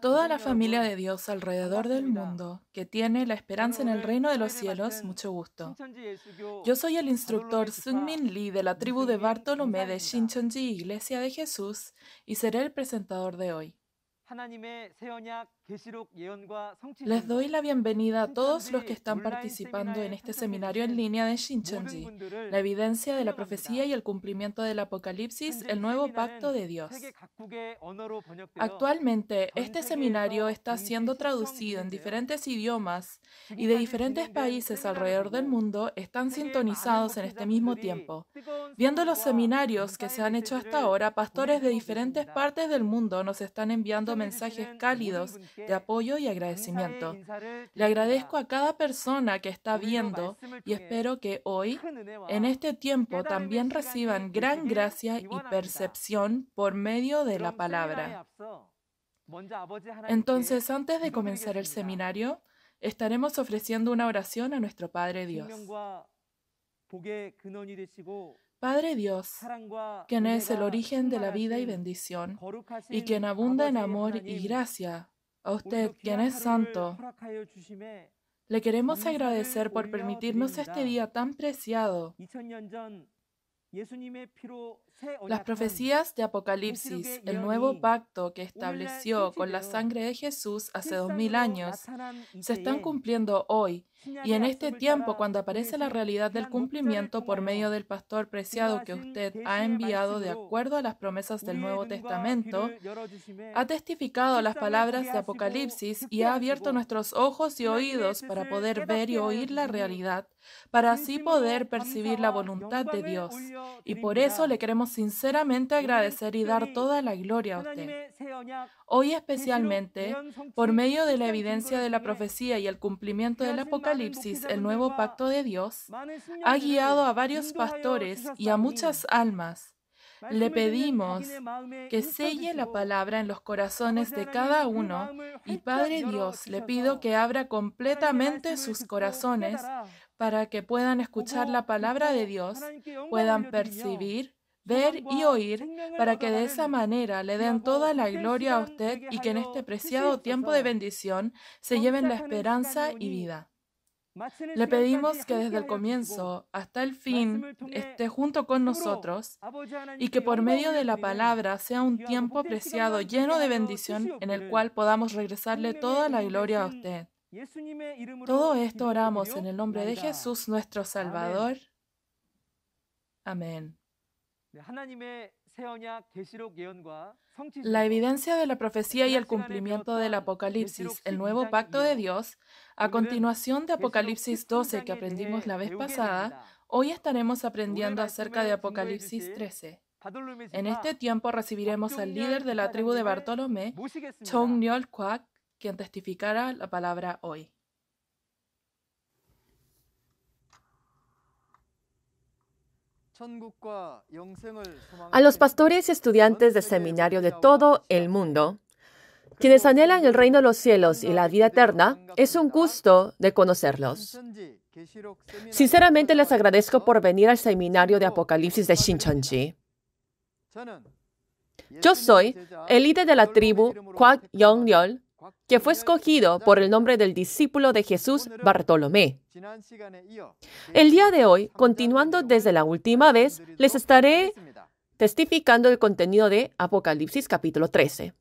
toda la familia de Dios alrededor del mundo que tiene la esperanza en el reino de los cielos, mucho gusto. Yo soy el instructor Min Lee de la tribu de Bartolomé de Shincheonji Iglesia de Jesús y seré el presentador de hoy. Les doy la bienvenida a todos los que están participando en este seminario en línea de Shincheonji, la evidencia de la profecía y el cumplimiento del Apocalipsis, el nuevo pacto de Dios. Actualmente, este seminario está siendo traducido en diferentes idiomas y de diferentes países alrededor del mundo están sintonizados en este mismo tiempo. Viendo los seminarios que se han hecho hasta ahora, pastores de diferentes partes del mundo nos están enviando mensajes cálidos de apoyo y agradecimiento. Le agradezco a cada persona que está viendo y espero que hoy, en este tiempo, también reciban gran gracia y percepción por medio de la palabra. Entonces, antes de comenzar el seminario, estaremos ofreciendo una oración a nuestro Padre Dios. Padre Dios, quien es el origen de la vida y bendición, y quien abunda en amor y gracia a usted, quien es santo. Le queremos agradecer por permitirnos este día tan preciado. Las profecías de Apocalipsis, el nuevo pacto que estableció con la sangre de Jesús hace dos mil años, se están cumpliendo hoy y en este tiempo, cuando aparece la realidad del cumplimiento por medio del pastor preciado que usted ha enviado de acuerdo a las promesas del Nuevo Testamento, ha testificado las palabras de Apocalipsis y ha abierto nuestros ojos y oídos para poder ver y oír la realidad, para así poder percibir la voluntad de Dios. Y por eso le queremos sinceramente agradecer y dar toda la gloria a usted. Hoy especialmente, por medio de la evidencia de la profecía y el cumplimiento del Apocalipsis, el nuevo pacto de Dios ha guiado a varios pastores y a muchas almas. Le pedimos que selle la palabra en los corazones de cada uno y Padre Dios, le pido que abra completamente sus corazones para que puedan escuchar la palabra de Dios, puedan percibir ver y oír, para que de esa manera le den toda la gloria a usted y que en este preciado tiempo de bendición se lleven la esperanza y vida. Le pedimos que desde el comienzo hasta el fin esté junto con nosotros y que por medio de la palabra sea un tiempo preciado lleno de bendición en el cual podamos regresarle toda la gloria a usted. Todo esto oramos en el nombre de Jesús nuestro Salvador. Amén. La evidencia de la profecía y el cumplimiento del Apocalipsis, el nuevo pacto de Dios, a continuación de Apocalipsis 12 que aprendimos la vez pasada, hoy estaremos aprendiendo acerca de Apocalipsis 13. En este tiempo recibiremos al líder de la tribu de Bartolomé, Nyol Kwak, quien testificará la palabra hoy. A los pastores y estudiantes de seminario de todo el mundo, quienes anhelan el reino de los cielos y la vida eterna, es un gusto de conocerlos. Sinceramente les agradezco por venir al seminario de Apocalipsis de Shincheonji. Yo soy el líder de la tribu Kwak yong que fue escogido por el nombre del discípulo de Jesús, Bartolomé. El día de hoy, continuando desde la última vez, les estaré testificando el contenido de Apocalipsis capítulo 13.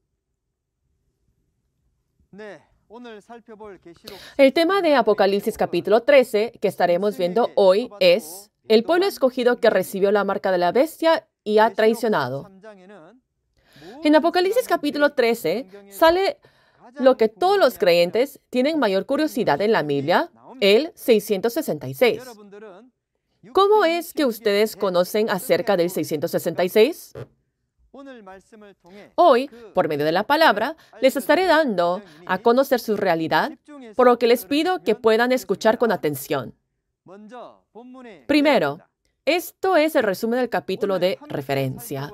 El tema de Apocalipsis capítulo 13 que estaremos viendo hoy es el pueblo escogido que recibió la marca de la bestia y ha traicionado. En Apocalipsis capítulo 13 sale lo que todos los creyentes tienen mayor curiosidad en la Biblia, el 666. ¿Cómo es que ustedes conocen acerca del 666? Hoy, por medio de la palabra, les estaré dando a conocer su realidad, por lo que les pido que puedan escuchar con atención. Primero, esto es el resumen del capítulo de referencia.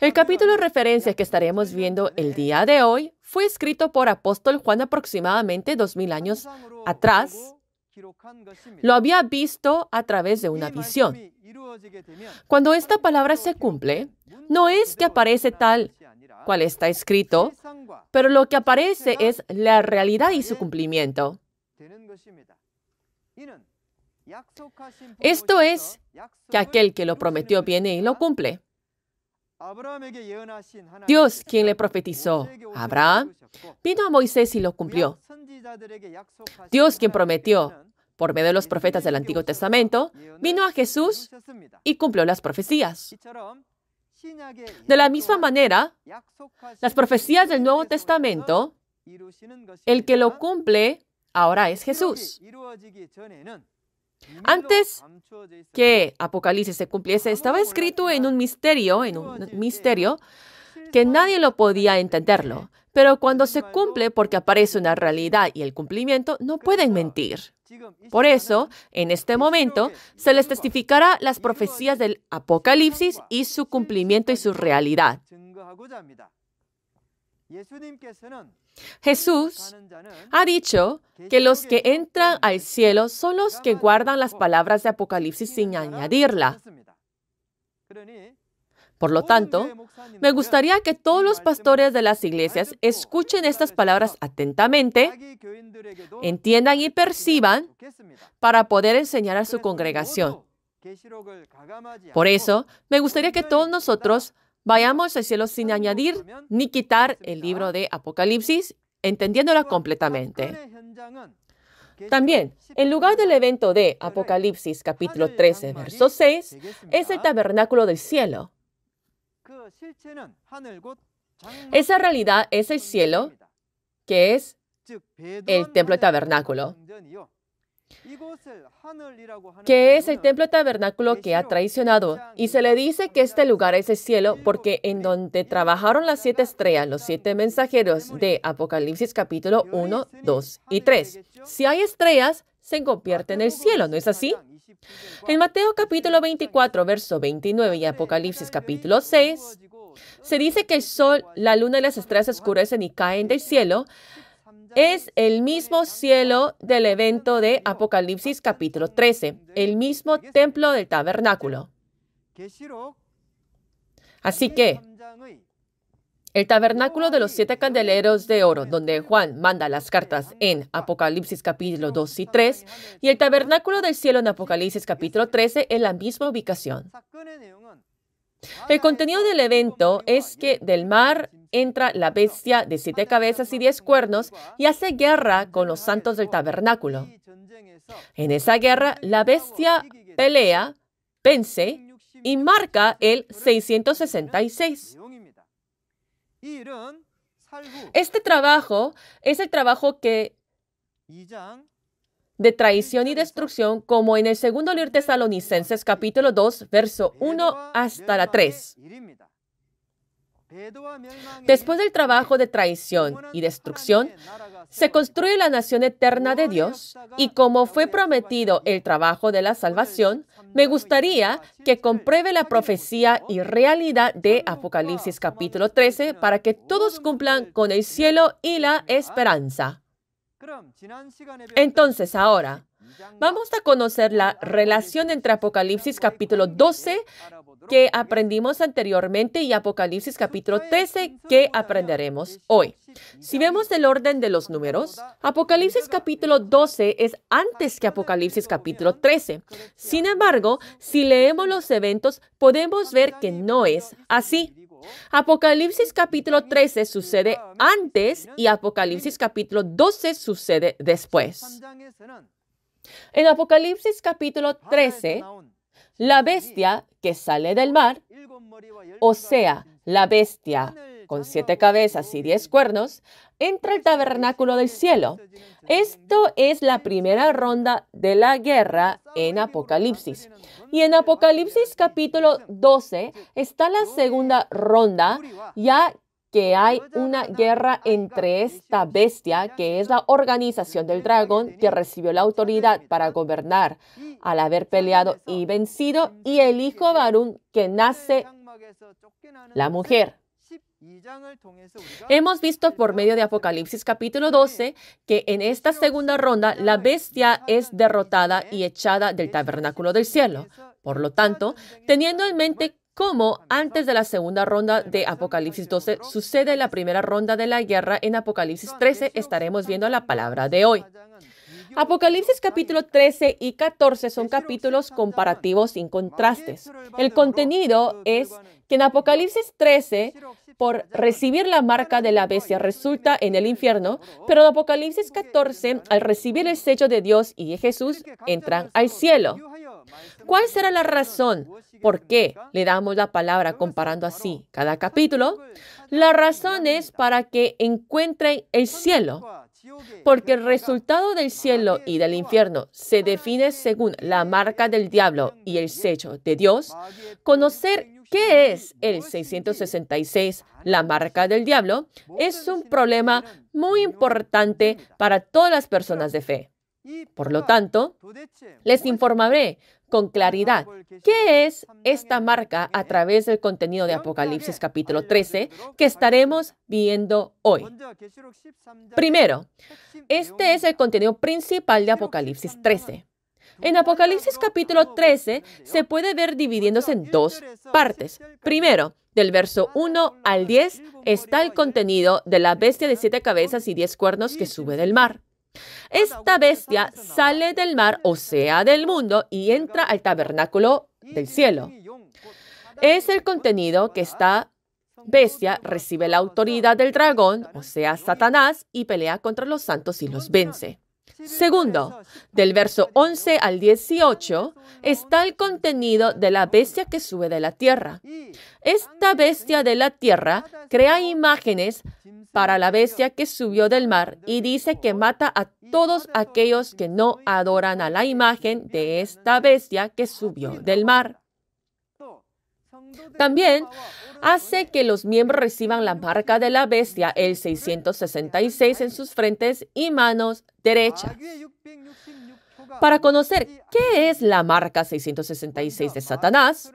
El capítulo de referencia que estaremos viendo el día de hoy fue escrito por apóstol Juan aproximadamente 2000 años atrás. Lo había visto a través de una visión. Cuando esta palabra se cumple, no es que aparece tal cual está escrito, pero lo que aparece es la realidad y su cumplimiento. Esto es que aquel que lo prometió viene y lo cumple. Dios, quien le profetizó a Abraham, vino a Moisés y lo cumplió. Dios, quien prometió por medio de los profetas del Antiguo Testamento, vino a Jesús y cumplió las profecías. De la misma manera, las profecías del Nuevo Testamento, el que lo cumple ahora es Jesús. Antes que Apocalipsis se cumpliese, estaba escrito en un misterio, en un misterio que nadie lo podía entenderlo. Pero cuando se cumple porque aparece una realidad y el cumplimiento, no pueden mentir. Por eso, en este momento, se les testificará las profecías del Apocalipsis y su cumplimiento y su realidad. Jesús ha dicho que los que entran al cielo son los que guardan las palabras de Apocalipsis sin añadirla. Por lo tanto, me gustaría que todos los pastores de las iglesias escuchen estas palabras atentamente, entiendan y perciban para poder enseñar a su congregación. Por eso, me gustaría que todos nosotros Vayamos al cielo sin añadir ni quitar el libro de Apocalipsis, entendiéndola completamente. También, en lugar del evento de Apocalipsis capítulo 13, verso 6, es el tabernáculo del cielo. Esa realidad es el cielo, que es el templo tabernáculo que es el templo tabernáculo que ha traicionado. Y se le dice que este lugar es el cielo porque en donde trabajaron las siete estrellas, los siete mensajeros de Apocalipsis capítulo 1, 2 y 3. Si hay estrellas, se convierte en el cielo, ¿no es así? En Mateo capítulo 24, verso 29 y Apocalipsis capítulo 6, se dice que el sol, la luna y las estrellas oscurecen y caen del cielo, es el mismo cielo del evento de Apocalipsis capítulo 13, el mismo templo del tabernáculo. Así que el tabernáculo de los siete candeleros de oro, donde Juan manda las cartas en Apocalipsis capítulo 2 y 3, y el tabernáculo del cielo en Apocalipsis capítulo 13 en la misma ubicación. El contenido del evento es que del mar entra la bestia de siete cabezas y diez cuernos y hace guerra con los santos del tabernáculo. En esa guerra, la bestia pelea, vence y marca el 666. Este trabajo es el trabajo que de traición y destrucción, como en el segundo libro Tesalonicenses capítulo 2, verso 1 hasta la 3. Después del trabajo de traición y destrucción, se construye la nación eterna de Dios y como fue prometido el trabajo de la salvación, me gustaría que compruebe la profecía y realidad de Apocalipsis capítulo 13 para que todos cumplan con el cielo y la esperanza. Entonces, ahora vamos a conocer la relación entre Apocalipsis capítulo 12 que aprendimos anteriormente y Apocalipsis capítulo 13 que aprenderemos hoy. Si vemos el orden de los números, Apocalipsis capítulo 12 es antes que Apocalipsis capítulo 13. Sin embargo, si leemos los eventos, podemos ver que no es así. Apocalipsis capítulo 13 sucede antes y Apocalipsis capítulo 12 sucede después. En Apocalipsis capítulo 13, la bestia que sale del mar, o sea, la bestia con siete cabezas y diez cuernos, entra el tabernáculo del cielo. Esto es la primera ronda de la guerra en Apocalipsis. Y en Apocalipsis capítulo 12 está la segunda ronda, ya que hay una guerra entre esta bestia, que es la organización del dragón, que recibió la autoridad para gobernar al haber peleado y vencido, y el hijo varón que nace, la mujer. Hemos visto por medio de Apocalipsis capítulo 12 que en esta segunda ronda la bestia es derrotada y echada del tabernáculo del cielo. Por lo tanto, teniendo en mente cómo antes de la segunda ronda de Apocalipsis 12 sucede la primera ronda de la guerra en Apocalipsis 13, estaremos viendo la palabra de hoy. Apocalipsis capítulo 13 y 14 son capítulos comparativos sin contrastes. El contenido es que en Apocalipsis 13, por recibir la marca de la bestia, resulta en el infierno, pero en Apocalipsis 14, al recibir el sello de Dios y de Jesús, entran al cielo. ¿Cuál será la razón por qué le damos la palabra comparando así cada capítulo? Pues, la razón es para que encuentren el cielo. Porque el resultado del cielo y del infierno se define según la marca del diablo y el sello de Dios. Conocer qué es el 666, la marca del diablo, es un problema muy importante para todas las personas de fe. Por lo tanto, les informaré con claridad qué es esta marca a través del contenido de Apocalipsis capítulo 13 que estaremos viendo hoy. Primero, este es el contenido principal de Apocalipsis 13. En Apocalipsis capítulo 13 se puede ver dividiéndose en dos partes. Primero, del verso 1 al 10 está el contenido de la bestia de siete cabezas y diez cuernos que sube del mar. Esta bestia sale del mar, o sea, del mundo, y entra al tabernáculo del cielo. Es el contenido que esta bestia recibe la autoridad del dragón, o sea, Satanás, y pelea contra los santos y los vence. Segundo, del verso 11 al 18 está el contenido de la bestia que sube de la tierra. Esta bestia de la tierra crea imágenes para la bestia que subió del mar y dice que mata a todos aquellos que no adoran a la imagen de esta bestia que subió del mar. También hace que los miembros reciban la marca de la bestia, el 666, en sus frentes y manos derechas. Para conocer qué es la marca 666 de Satanás,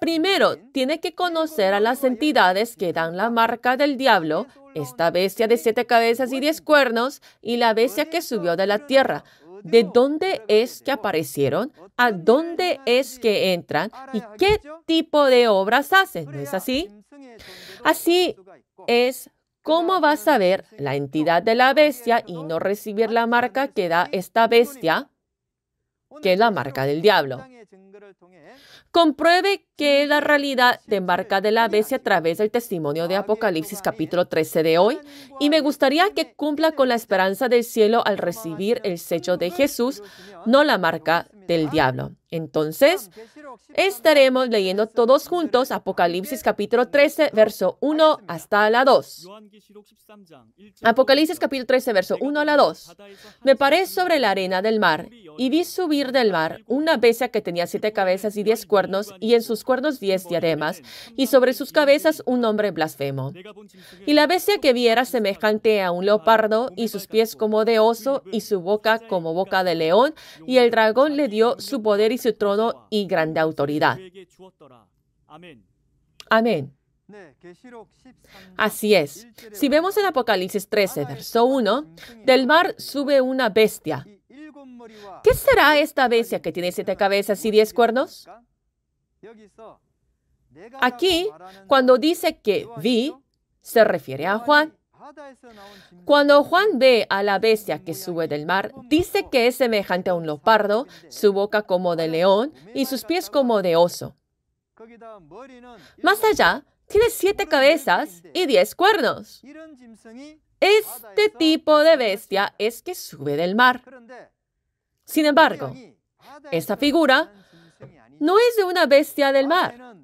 primero tiene que conocer a las entidades que dan la marca del diablo, esta bestia de siete cabezas y diez cuernos, y la bestia que subió de la tierra de dónde es que aparecieron, a dónde es que entran y qué tipo de obras hacen. ¿No es así? Así es ¿Cómo vas a ver la entidad de la bestia y no recibir la marca que da esta bestia? que es la marca del diablo. Compruebe que la realidad de marca de la bestia a través del testimonio de Apocalipsis capítulo 13 de hoy y me gustaría que cumpla con la esperanza del cielo al recibir el sello de Jesús, no la marca del diablo. Entonces, estaremos leyendo todos juntos Apocalipsis capítulo 13, verso 1 hasta la 2. Apocalipsis capítulo 13, verso 1 a la 2. Me paré sobre la arena del mar y vi subir del mar una bestia que tenía siete cabezas y diez cuernos y en sus cuernos diez diademas y sobre sus cabezas un hombre blasfemo. Y la bestia que vi era semejante a un leopardo y sus pies como de oso y su boca como boca de león y el dragón le dio su poder y su trono y grande autoridad. Amén. Así es. Si vemos en Apocalipsis 13, verso 1, del mar sube una bestia. ¿Qué será esta bestia que tiene siete cabezas y diez cuernos? Aquí, cuando dice que vi, se refiere a Juan. Cuando Juan ve a la bestia que sube del mar, dice que es semejante a un leopardo, su boca como de león y sus pies como de oso. Más allá, tiene siete cabezas y diez cuernos. Este tipo de bestia es que sube del mar. Sin embargo, esta figura no es de una bestia del mar.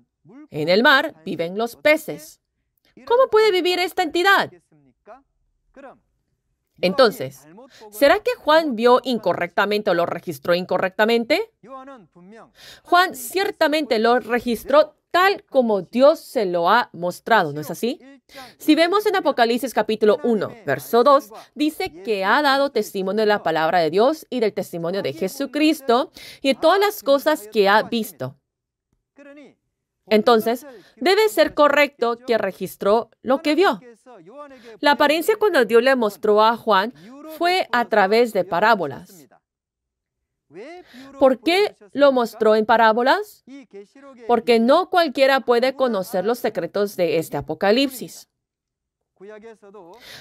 En el mar viven los peces. ¿Cómo puede vivir esta entidad? Entonces, ¿será que Juan vio incorrectamente o lo registró incorrectamente? Juan ciertamente lo registró tal como Dios se lo ha mostrado, ¿no es así? Si vemos en Apocalipsis capítulo 1, verso 2, dice que ha dado testimonio de la palabra de Dios y del testimonio de Jesucristo y de todas las cosas que ha visto. Entonces, debe ser correcto que registró lo que vio. La apariencia cuando Dios le mostró a Juan fue a través de parábolas. ¿Por qué lo mostró en parábolas? Porque no cualquiera puede conocer los secretos de este Apocalipsis.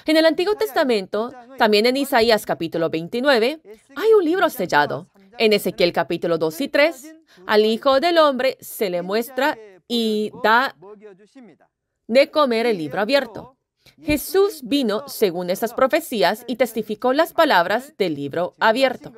En el Antiguo Testamento, también en Isaías capítulo 29, hay un libro sellado. En Ezequiel capítulo 2 y 3, al Hijo del Hombre se le muestra y da de comer el libro abierto. Jesús vino según estas profecías y testificó las palabras del libro abierto.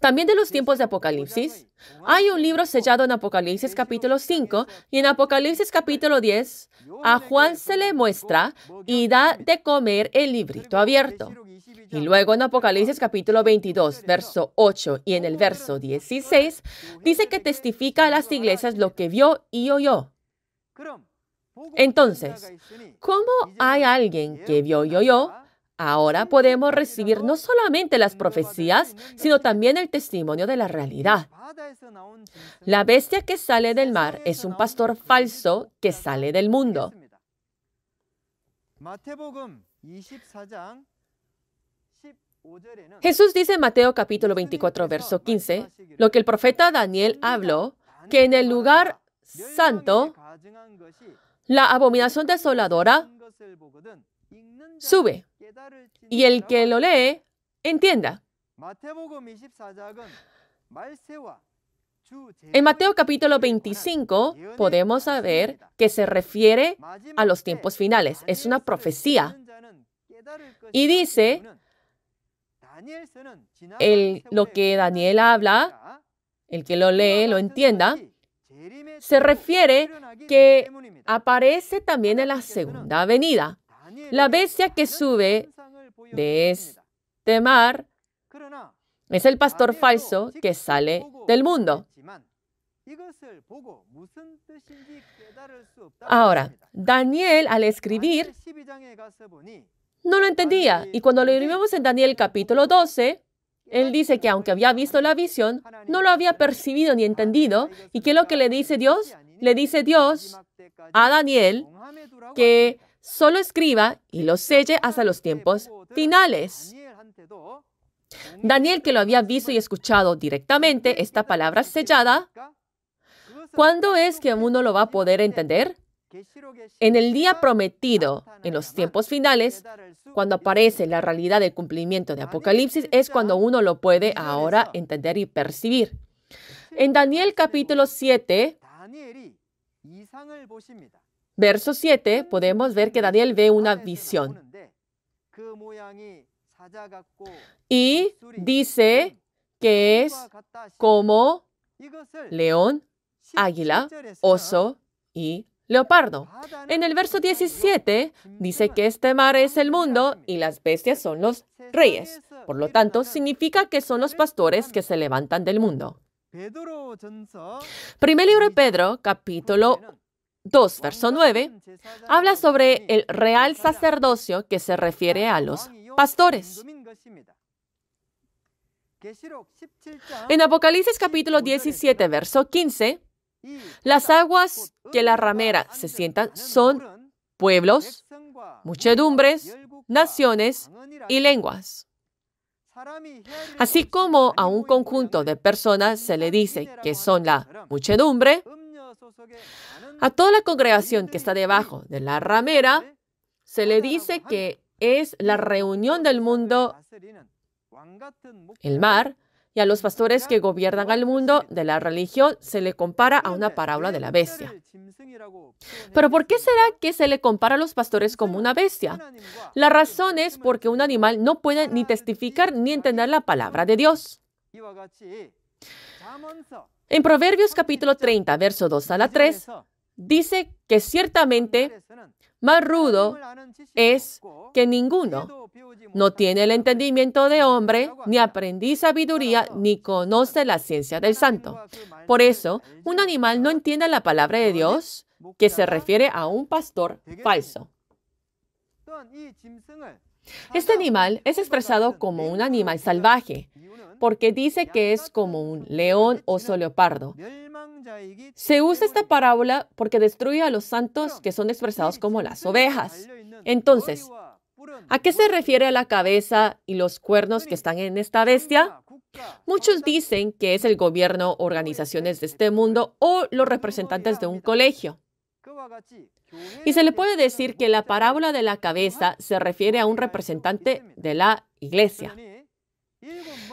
También de los tiempos de Apocalipsis, hay un libro sellado en Apocalipsis capítulo 5 y en Apocalipsis capítulo 10 a Juan se le muestra y da de comer el librito abierto. Y luego en Apocalipsis capítulo 22, verso 8 y en el verso 16, dice que testifica a las iglesias lo que vio y oyó. Entonces, ¿cómo hay alguien que vio y oyó? Ahora podemos recibir no solamente las profecías, sino también el testimonio de la realidad. La bestia que sale del mar es un pastor falso que sale del mundo. Jesús dice en Mateo capítulo 24, verso 15, lo que el profeta Daniel habló, que en el lugar santo la abominación desoladora sube y el que lo lee entienda. En Mateo capítulo 25 podemos saber que se refiere a los tiempos finales. Es una profecía. Y dice el, lo que Daniel habla, ¿ah? el que lo lee, lo entienda, se refiere que aparece también en la segunda venida. La bestia que sube de este mar es el pastor falso que sale del mundo. Ahora, Daniel al escribir no lo entendía. Y cuando lo vimos en Daniel capítulo 12, él dice que aunque había visto la visión, no lo había percibido ni entendido. ¿Y qué es lo que le dice Dios? Le dice Dios a Daniel que solo escriba y lo selle hasta los tiempos finales. Daniel, que lo había visto y escuchado directamente, esta palabra sellada, ¿cuándo es que uno lo va a poder entender? En el día prometido, en los tiempos finales, cuando aparece la realidad del cumplimiento de Apocalipsis, es cuando uno lo puede ahora entender y percibir. En Daniel capítulo 7, verso 7, podemos ver que Daniel ve una visión. Y dice que es como león, águila, oso y leopardo. En el verso 17 dice que este mar es el mundo y las bestias son los reyes. Por lo tanto, significa que son los pastores que se levantan del mundo. Primer libro de Pedro, capítulo 2, verso 9, habla sobre el real sacerdocio que se refiere a los pastores. En Apocalipsis capítulo 17, verso 15, las aguas que la ramera se sientan son pueblos, muchedumbres, naciones y lenguas. Así como a un conjunto de personas se le dice que son la muchedumbre, a toda la congregación que está debajo de la ramera se le dice que es la reunión del mundo, el mar, y a los pastores que gobiernan al mundo de la religión se le compara a una parábola de la bestia. Pero ¿por qué será que se le compara a los pastores como una bestia? La razón es porque un animal no puede ni testificar ni entender la palabra de Dios. En Proverbios capítulo 30, verso 2 a la 3, dice que ciertamente más rudo es que ninguno no tiene el entendimiento de hombre, ni aprendí sabiduría, ni conoce la ciencia del santo. Por eso, un animal no entiende la palabra de Dios, que se refiere a un pastor falso. Este animal es expresado como un animal salvaje, porque dice que es como un león o leopardo, se usa esta parábola porque destruye a los santos que son expresados como las ovejas. Entonces, ¿a qué se refiere la cabeza y los cuernos que están en esta bestia? Muchos dicen que es el gobierno, organizaciones de este, este mundo o los representantes de un colegio. Y se le puede decir que la parábola de la cabeza se refiere a un representante de la iglesia. Eh.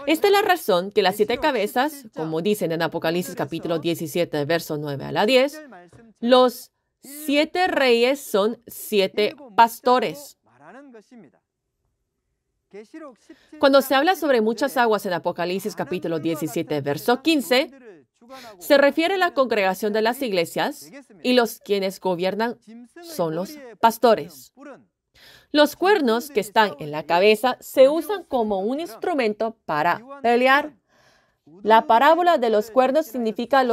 Esta es la razón que las siete cabezas, como dicen en Apocalipsis capítulo 17, verso 9 a la 10, los siete reyes son siete pastores. Cuando se habla sobre muchas aguas en Apocalipsis capítulo 17, verso 15, se refiere a la congregación de las iglesias y los quienes gobiernan son los pastores. Los cuernos que están en la cabeza se usan como un instrumento para pelear. La parábola de los cuernos significa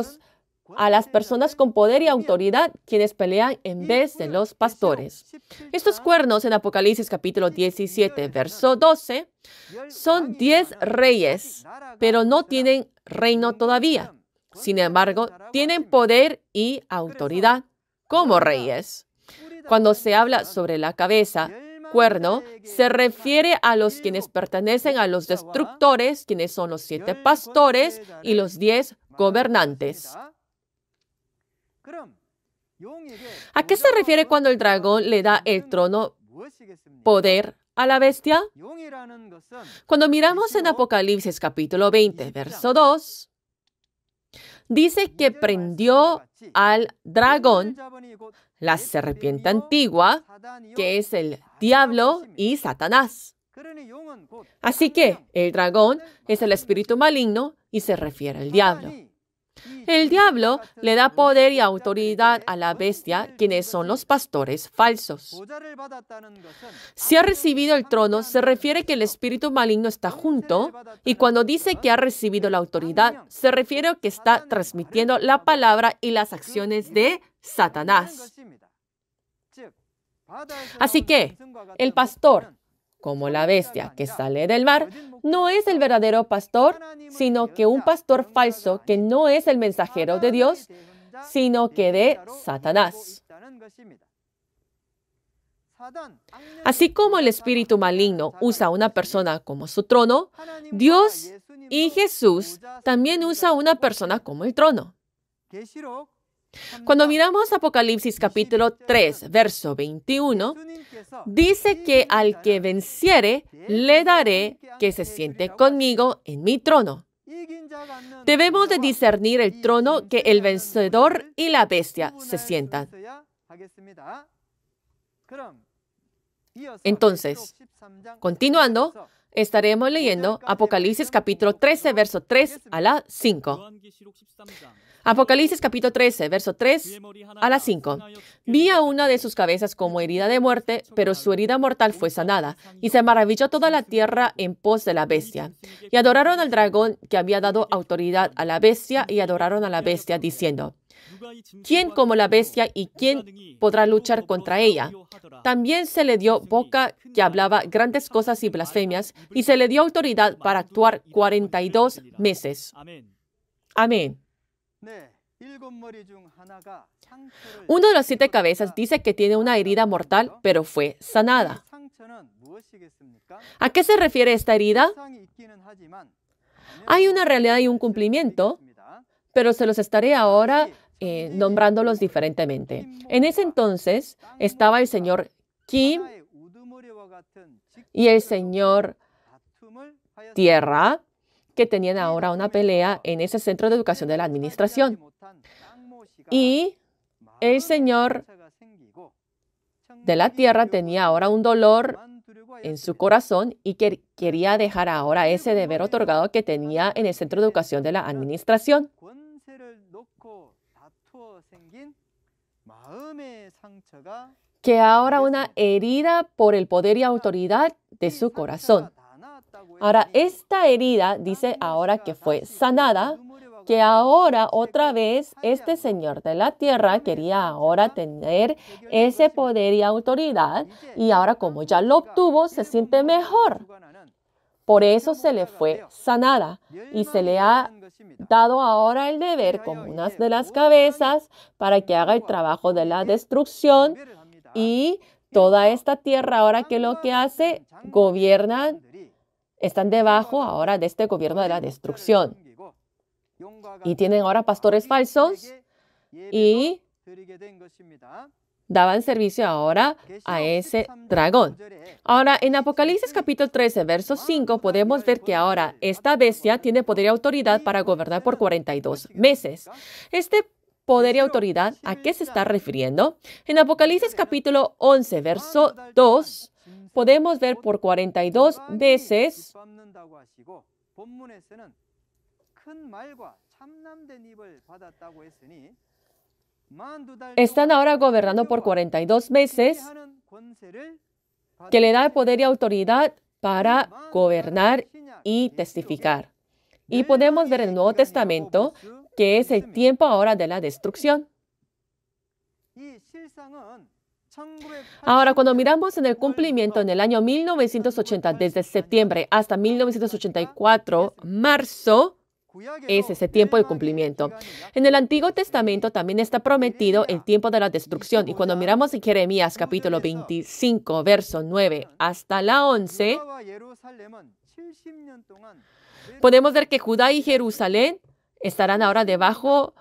a, las personas con poder y autoridad quienes pelean en vez de los pastores. Estos cuernos en Apocalipsis capítulo 17, verso 12, son diez reyes, pero no tienen reino todavía. Sin embargo, tienen poder y autoridad como reyes. Cuando se habla sobre la cabeza, cuerno, se refiere a los quienes pertenecen a los destructores, quienes son los siete pastores y los diez gobernantes. ¿A qué se refiere cuando el dragón le da el trono poder a la bestia? Cuando miramos en Apocalipsis capítulo 20, verso 2, dice que prendió al dragón, la serpiente antigua, que es el diablo y Satanás. Así que el dragón es el espíritu maligno y se refiere al diablo. El diablo le da poder y autoridad a la bestia, quienes son los pastores falsos. Si ha recibido el trono, se refiere que el espíritu maligno está junto, y cuando dice que ha recibido la autoridad, se refiere a que está transmitiendo la palabra y las acciones de Satanás. Así que el pastor como la bestia que sale del mar, no es el verdadero pastor, sino que un pastor falso que no es el mensajero de Dios, sino que de Satanás. Así como el espíritu maligno usa a una persona como su trono, Dios y Jesús también usa a una persona como el trono. Cuando miramos Apocalipsis capítulo 3, verso 21, dice que al que venciere, le daré que se siente conmigo en mi trono. Debemos de discernir el trono que el vencedor y la bestia se sientan. Entonces, continuando, estaremos leyendo Apocalipsis capítulo 13, verso 3 a la 5. Apocalipsis capítulo 13, verso 3 a la 5. Vi a una de sus cabezas como herida de muerte, pero su herida mortal fue sanada, y se maravilló toda la tierra en pos de la bestia. Y adoraron al dragón que había dado autoridad a la bestia, y adoraron a la bestia diciendo, ¿Quién como la bestia y quién podrá luchar contra ella? También se le dio boca que hablaba grandes cosas y blasfemias, y se le dio autoridad para actuar 42 meses. Amén. Uno de los siete cabezas dice que tiene una herida mortal, pero fue sanada. ¿A qué se refiere esta herida? Hay una realidad y un cumplimiento, pero se los estaré ahora eh, nombrándolos diferentemente. En ese entonces estaba el señor Kim y el señor Tierra que tenían ahora una pelea en ese centro de educación de la administración. Y el señor de la tierra tenía ahora un dolor en su corazón y quería dejar ahora ese deber otorgado que tenía en el centro de educación de la administración. Que ahora una herida por el poder y autoridad de su corazón. Ahora, esta herida dice ahora que fue sanada, que ahora otra vez este Señor de la Tierra quería ahora tener ese poder y autoridad y ahora como ya lo obtuvo, se siente mejor. Por eso se le fue sanada y se le ha dado ahora el deber como una de las cabezas para que haga el trabajo de la destrucción y toda esta tierra ahora que lo que hace, gobierna están debajo ahora de este gobierno de la destrucción. Y tienen ahora pastores falsos y daban servicio ahora a ese dragón. Ahora, en Apocalipsis capítulo 13, verso 5, podemos ver que ahora esta bestia tiene poder y autoridad para gobernar por 42 meses. Este poder y autoridad, ¿a qué se está refiriendo? En Apocalipsis capítulo 11, verso 2, podemos ver por 42 veces están ahora gobernando por 42 veces, que le da poder y autoridad para gobernar y testificar. Y podemos ver en el Nuevo Testamento que es el tiempo ahora de la destrucción. Ahora, cuando miramos en el cumplimiento en el año 1980, desde septiembre hasta 1984, marzo, es ese tiempo de cumplimiento. En el Antiguo Testamento también está prometido el tiempo de la destrucción. Y cuando miramos en Jeremías capítulo 25, verso 9 hasta la 11, podemos ver que Judá y Jerusalén estarán ahora debajo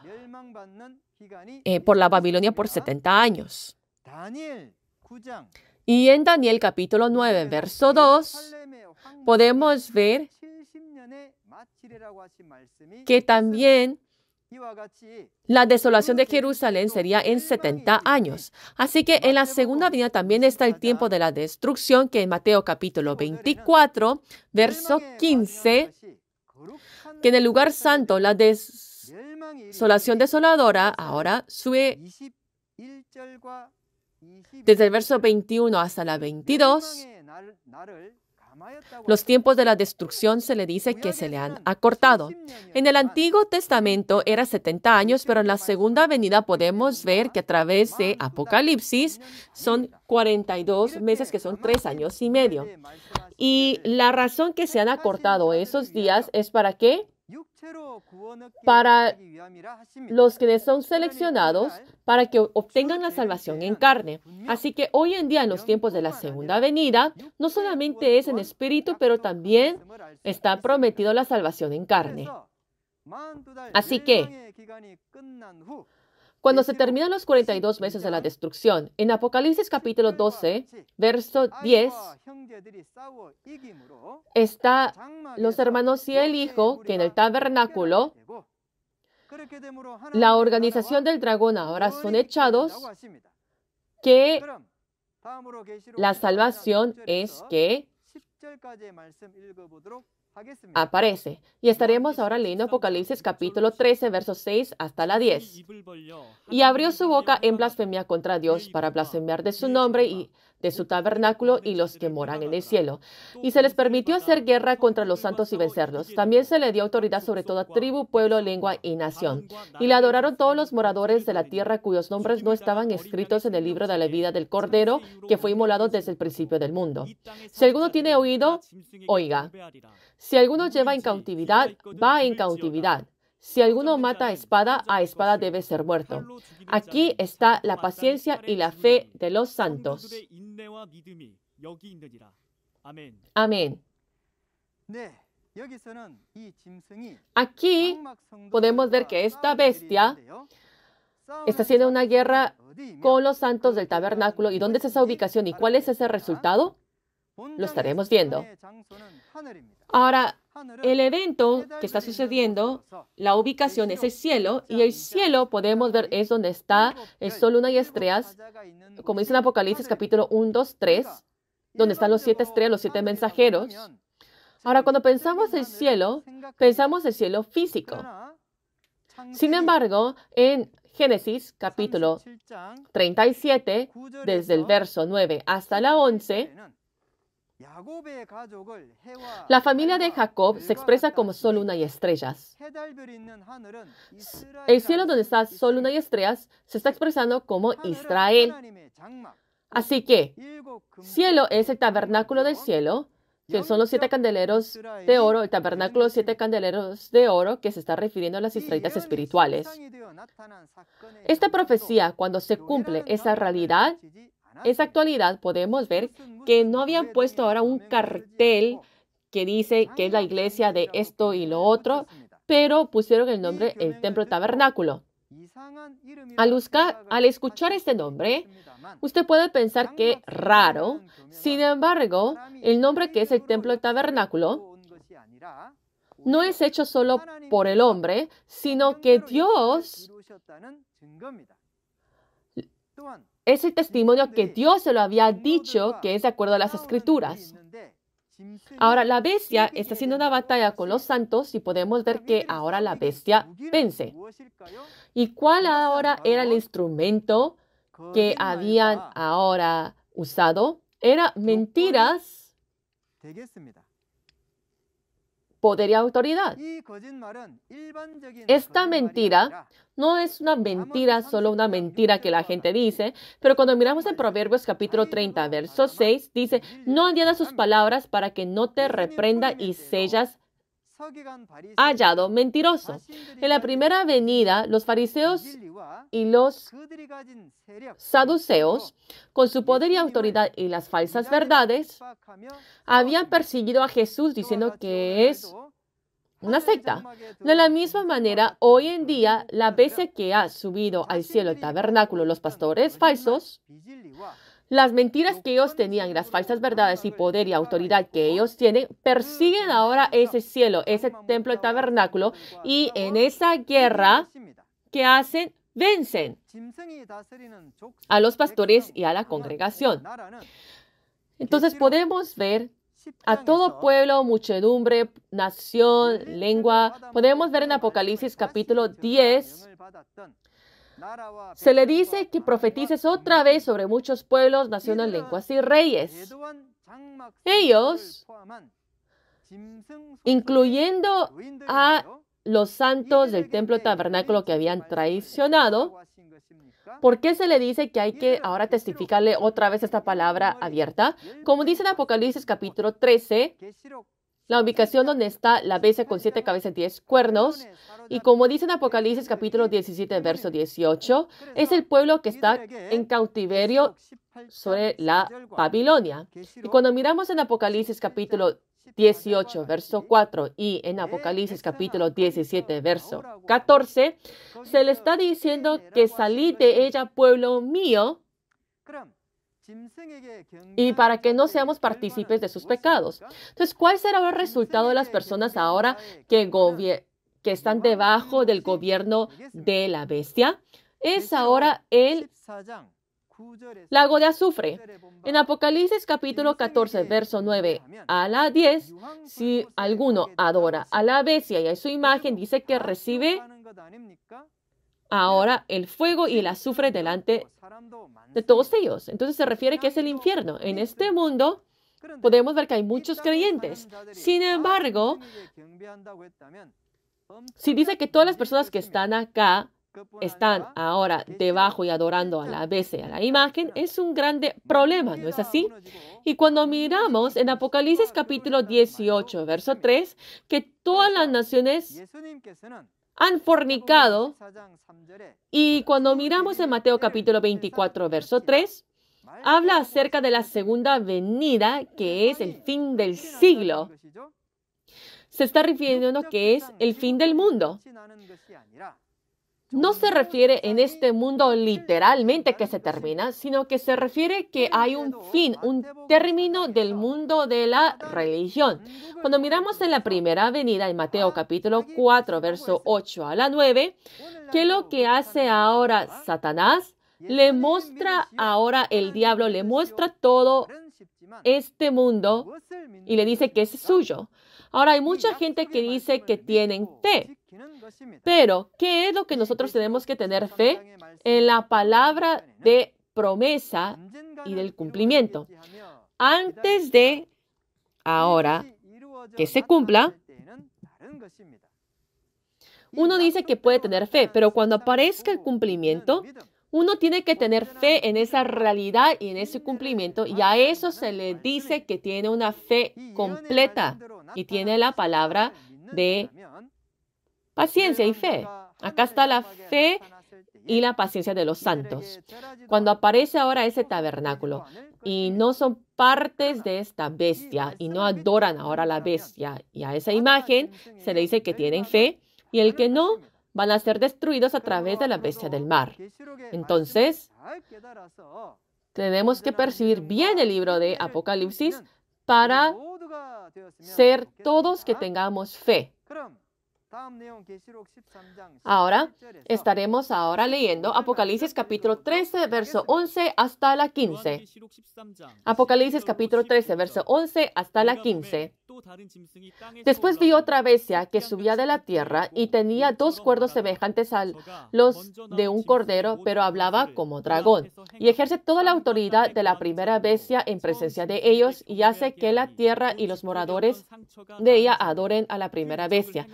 eh, por la Babilonia por 70 años. Y en Daniel capítulo 9, verso 2, podemos ver que también la desolación de Jerusalén sería en 70 años. Así que en la segunda Vida también está el tiempo de la destrucción que en Mateo capítulo 24, verso 15, que en el lugar santo la desolación desoladora ahora sube desde el verso 21 hasta la 22, los tiempos de la destrucción se le dice que se le han acortado. En el Antiguo Testamento era 70 años, pero en la segunda venida podemos ver que a través de Apocalipsis son 42 meses, que son tres años y medio. Y la razón que se han acortado esos días es para qué? para los que son seleccionados para que obtengan la salvación en carne. Así que hoy en día, en los tiempos de la segunda venida, no solamente es en espíritu, pero también está prometido la salvación en carne. Así que cuando se terminan los 42 meses de la destrucción, en Apocalipsis capítulo 12, verso 10, está los hermanos y el hijo que en el tabernáculo, la organización del dragón ahora son echados, que la salvación es que aparece. Y estaremos ahora leyendo Apocalipsis capítulo 13, versos 6 hasta la 10. Y abrió su boca en blasfemia contra Dios para blasfemiar de su nombre y de su tabernáculo y los que moran en el cielo. Y se les permitió hacer guerra contra los santos y vencerlos. También se le dio autoridad sobre toda tribu, pueblo, lengua y nación. Y le adoraron todos los moradores de la tierra cuyos nombres no estaban escritos en el libro de la vida del Cordero, que fue inmolado desde el principio del mundo. Si alguno tiene oído, oiga. Si alguno lleva en cautividad, va en cautividad. Si alguno mata a espada, a espada debe ser muerto. Aquí está la paciencia y la fe de los santos. Amén. Aquí podemos ver que esta bestia está haciendo una guerra con los santos del tabernáculo. ¿Y dónde es esa ubicación y cuál es ese resultado? Lo estaremos viendo. Ahora, el evento que está sucediendo, la ubicación es el cielo, y el cielo podemos ver es donde está el sol, luna y estrellas, como dice en Apocalipsis capítulo 1, 2, 3, donde están los siete estrellas, los siete mensajeros. Ahora, cuando pensamos el cielo, pensamos el cielo físico. Sin embargo, en Génesis capítulo 37, desde el verso 9 hasta la 11, la familia de Jacob se expresa como sol, luna y estrellas. El cielo donde está sol, luna y estrellas se está expresando como Israel. Así que cielo es el tabernáculo del cielo, que son los siete candeleros de oro, el tabernáculo de siete candeleros de oro que se está refiriendo a las estrellas espirituales. Esta profecía, cuando se cumple esa realidad, en la actualidad podemos ver que no habían puesto ahora un cartel que dice que es la iglesia de esto y lo otro, pero pusieron el nombre el templo tabernáculo. Al, al escuchar este nombre, usted puede pensar que raro, sin embargo, el nombre que es el templo tabernáculo no es hecho solo por el hombre, sino que Dios es el testimonio que Dios se lo había dicho que es de acuerdo a las escrituras. Ahora la bestia está haciendo una batalla con los santos y podemos ver que ahora la bestia vence. ¿Y cuál ahora era el instrumento que habían ahora usado? Era mentiras poder y autoridad. Esta mentira no es una mentira, solo una mentira que la gente dice, pero cuando miramos en Proverbios capítulo 30, verso 6, dice, no añadas sus palabras para que no te reprenda y sellas hallado mentiroso. En la primera venida, los fariseos y los saduceos, con su poder y autoridad y las falsas verdades, habían perseguido a Jesús diciendo que es una secta. De la misma manera, hoy en día, la vez que ha subido al cielo el tabernáculo, los pastores falsos, las mentiras que ellos tenían, las falsas verdades y poder y autoridad que ellos tienen, persiguen ahora ese cielo, ese templo, el tabernáculo, y en esa guerra que hacen, vencen a los pastores y a la congregación. Entonces podemos ver a todo pueblo, muchedumbre, nación, lengua. Podemos ver en Apocalipsis capítulo 10 se le dice que profetices otra vez sobre muchos pueblos, naciones, lenguas y reyes. Ellos, incluyendo a los santos del templo tabernáculo que habían traicionado, ¿por qué se le dice que hay que ahora testificarle otra vez esta palabra abierta? Como dice en Apocalipsis capítulo 13, la ubicación donde está la bestia con siete cabezas y diez cuernos. Y como dice en Apocalipsis capítulo 17, verso 18, es el pueblo que está en cautiverio sobre la Babilonia. Y cuando miramos en Apocalipsis capítulo 18, verso 4 y en Apocalipsis capítulo 17, verso 14, se le está diciendo que salí de ella, pueblo mío y para que no seamos partícipes de sus pecados. Entonces, ¿cuál será el resultado de las personas ahora que, están debajo del gobierno de la bestia? Es ahora el lago de azufre. En Apocalipsis capítulo 14, verso 9 a la 10, si alguno adora a la bestia y a su imagen, dice que recibe ahora el fuego y el azufre delante de todos ellos. Entonces se refiere que es el infierno. En este mundo podemos ver que hay muchos creyentes. Sin embargo, si dice que todas las personas que están acá están ahora debajo y adorando a la vez a la imagen, es un grande problema, ¿no es así? Y cuando miramos en Apocalipsis capítulo 18, verso 3, que todas las naciones han fornicado. Y cuando miramos en Mateo capítulo 24, verso 3, habla acerca de la segunda venida, que es el fin del siglo. Se está refiriendo que es el fin del mundo no se refiere en este mundo literalmente que se termina, sino que se refiere que hay un fin, un término del mundo de la religión. Cuando miramos en la primera venida en Mateo capítulo 4, verso 8 a la 9, que lo que hace ahora Satanás le muestra ahora el diablo, le muestra todo este mundo y le dice que es suyo. Ahora hay mucha gente que dice que tienen fe pero, ¿qué es lo que nosotros tenemos que tener fe? En la palabra de promesa y del cumplimiento. Antes de ahora que se cumpla, uno dice que puede tener fe, pero cuando aparezca el cumplimiento, uno tiene que tener fe en esa realidad y en ese cumplimiento, y a eso se le dice que tiene una fe completa y tiene la palabra de Paciencia y fe. Acá está la fe y la paciencia de los santos. Cuando aparece ahora ese tabernáculo pues y no son partes de esta bestia y no adoran ahora la bestia y a esa imagen, se le dice que tienen fe y el que no van a ser destruidos a través de la bestia del mar. Entonces, tenemos que percibir bien el libro de Apocalipsis para ser todos que ah, tengamos fe. Ahora estaremos ahora leyendo Apocalipsis capítulo 13, verso 11 hasta la 15. Apocalipsis capítulo 13, verso 11 hasta la 15. Después vi otra bestia que subía de la tierra y tenía dos cuerdos semejantes a los de un cordero, pero hablaba como dragón y ejerce toda la autoridad de la primera bestia en presencia de ellos y hace que la tierra y los moradores de ella adoren a la primera bestia,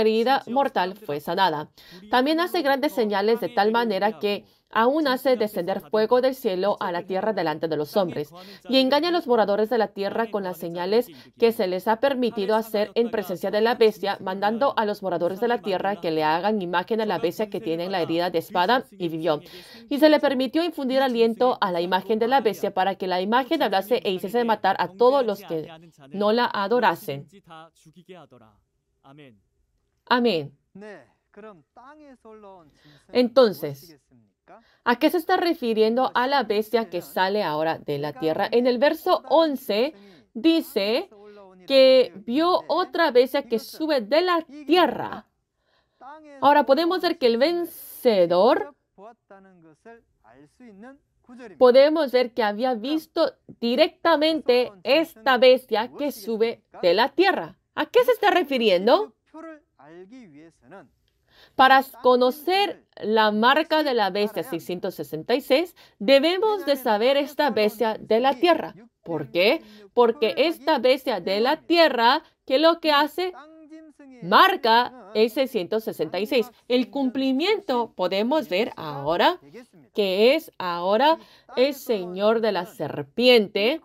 herida mortal fue sanada. También hace grandes señales de tal manera que aún hace descender fuego del cielo a la tierra delante de los hombres, y engaña a los moradores de la tierra con las señales que se les ha permitido hacer en presencia de la bestia, mandando a los moradores de la tierra que le hagan imagen a la bestia que tiene la herida de espada y vivió. Y se le permitió infundir aliento a la imagen de la bestia para que la imagen hablase e hiciese matar a todos los que no la adorasen. Amén. Amén. Entonces, ¿a qué se está refiriendo a la bestia que sale ahora de la tierra? En el verso 11 dice que vio otra bestia que sube de la tierra. Ahora podemos ver que el vencedor, podemos ver que había visto directamente esta bestia que sube de la tierra. ¿A qué se está refiriendo? Para conocer la marca de la bestia 666, debemos de saber esta bestia de la tierra. ¿Por qué? Porque esta bestia de la tierra, que lo que hace, marca el 666. El cumplimiento podemos ver ahora, que es ahora el señor de la serpiente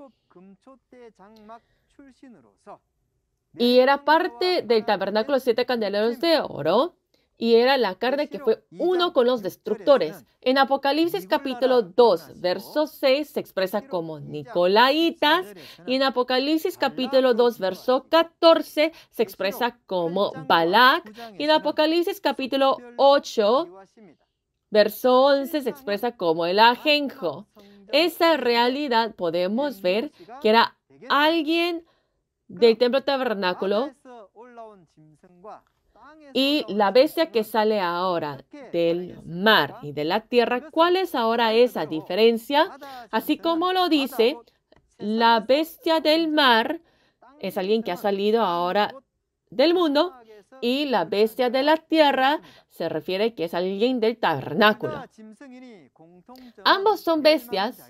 y era parte del tabernáculo de siete candeleros de oro y era la carne que fue uno con los destructores. En Apocalipsis capítulo 2, verso 6 se expresa como Nicolaitas y en Apocalipsis capítulo 2, verso 14 se expresa como Balak y en Apocalipsis capítulo 8, verso 11 se expresa como el ajenjo. Esa realidad podemos ver que era alguien del templo tabernáculo y la bestia que sale ahora del mar y de la tierra, ¿cuál es ahora esa diferencia? Así como lo dice, la bestia del mar es alguien que ha salido ahora del mundo y la bestia de la tierra se refiere que es alguien del tabernáculo. Ambos son bestias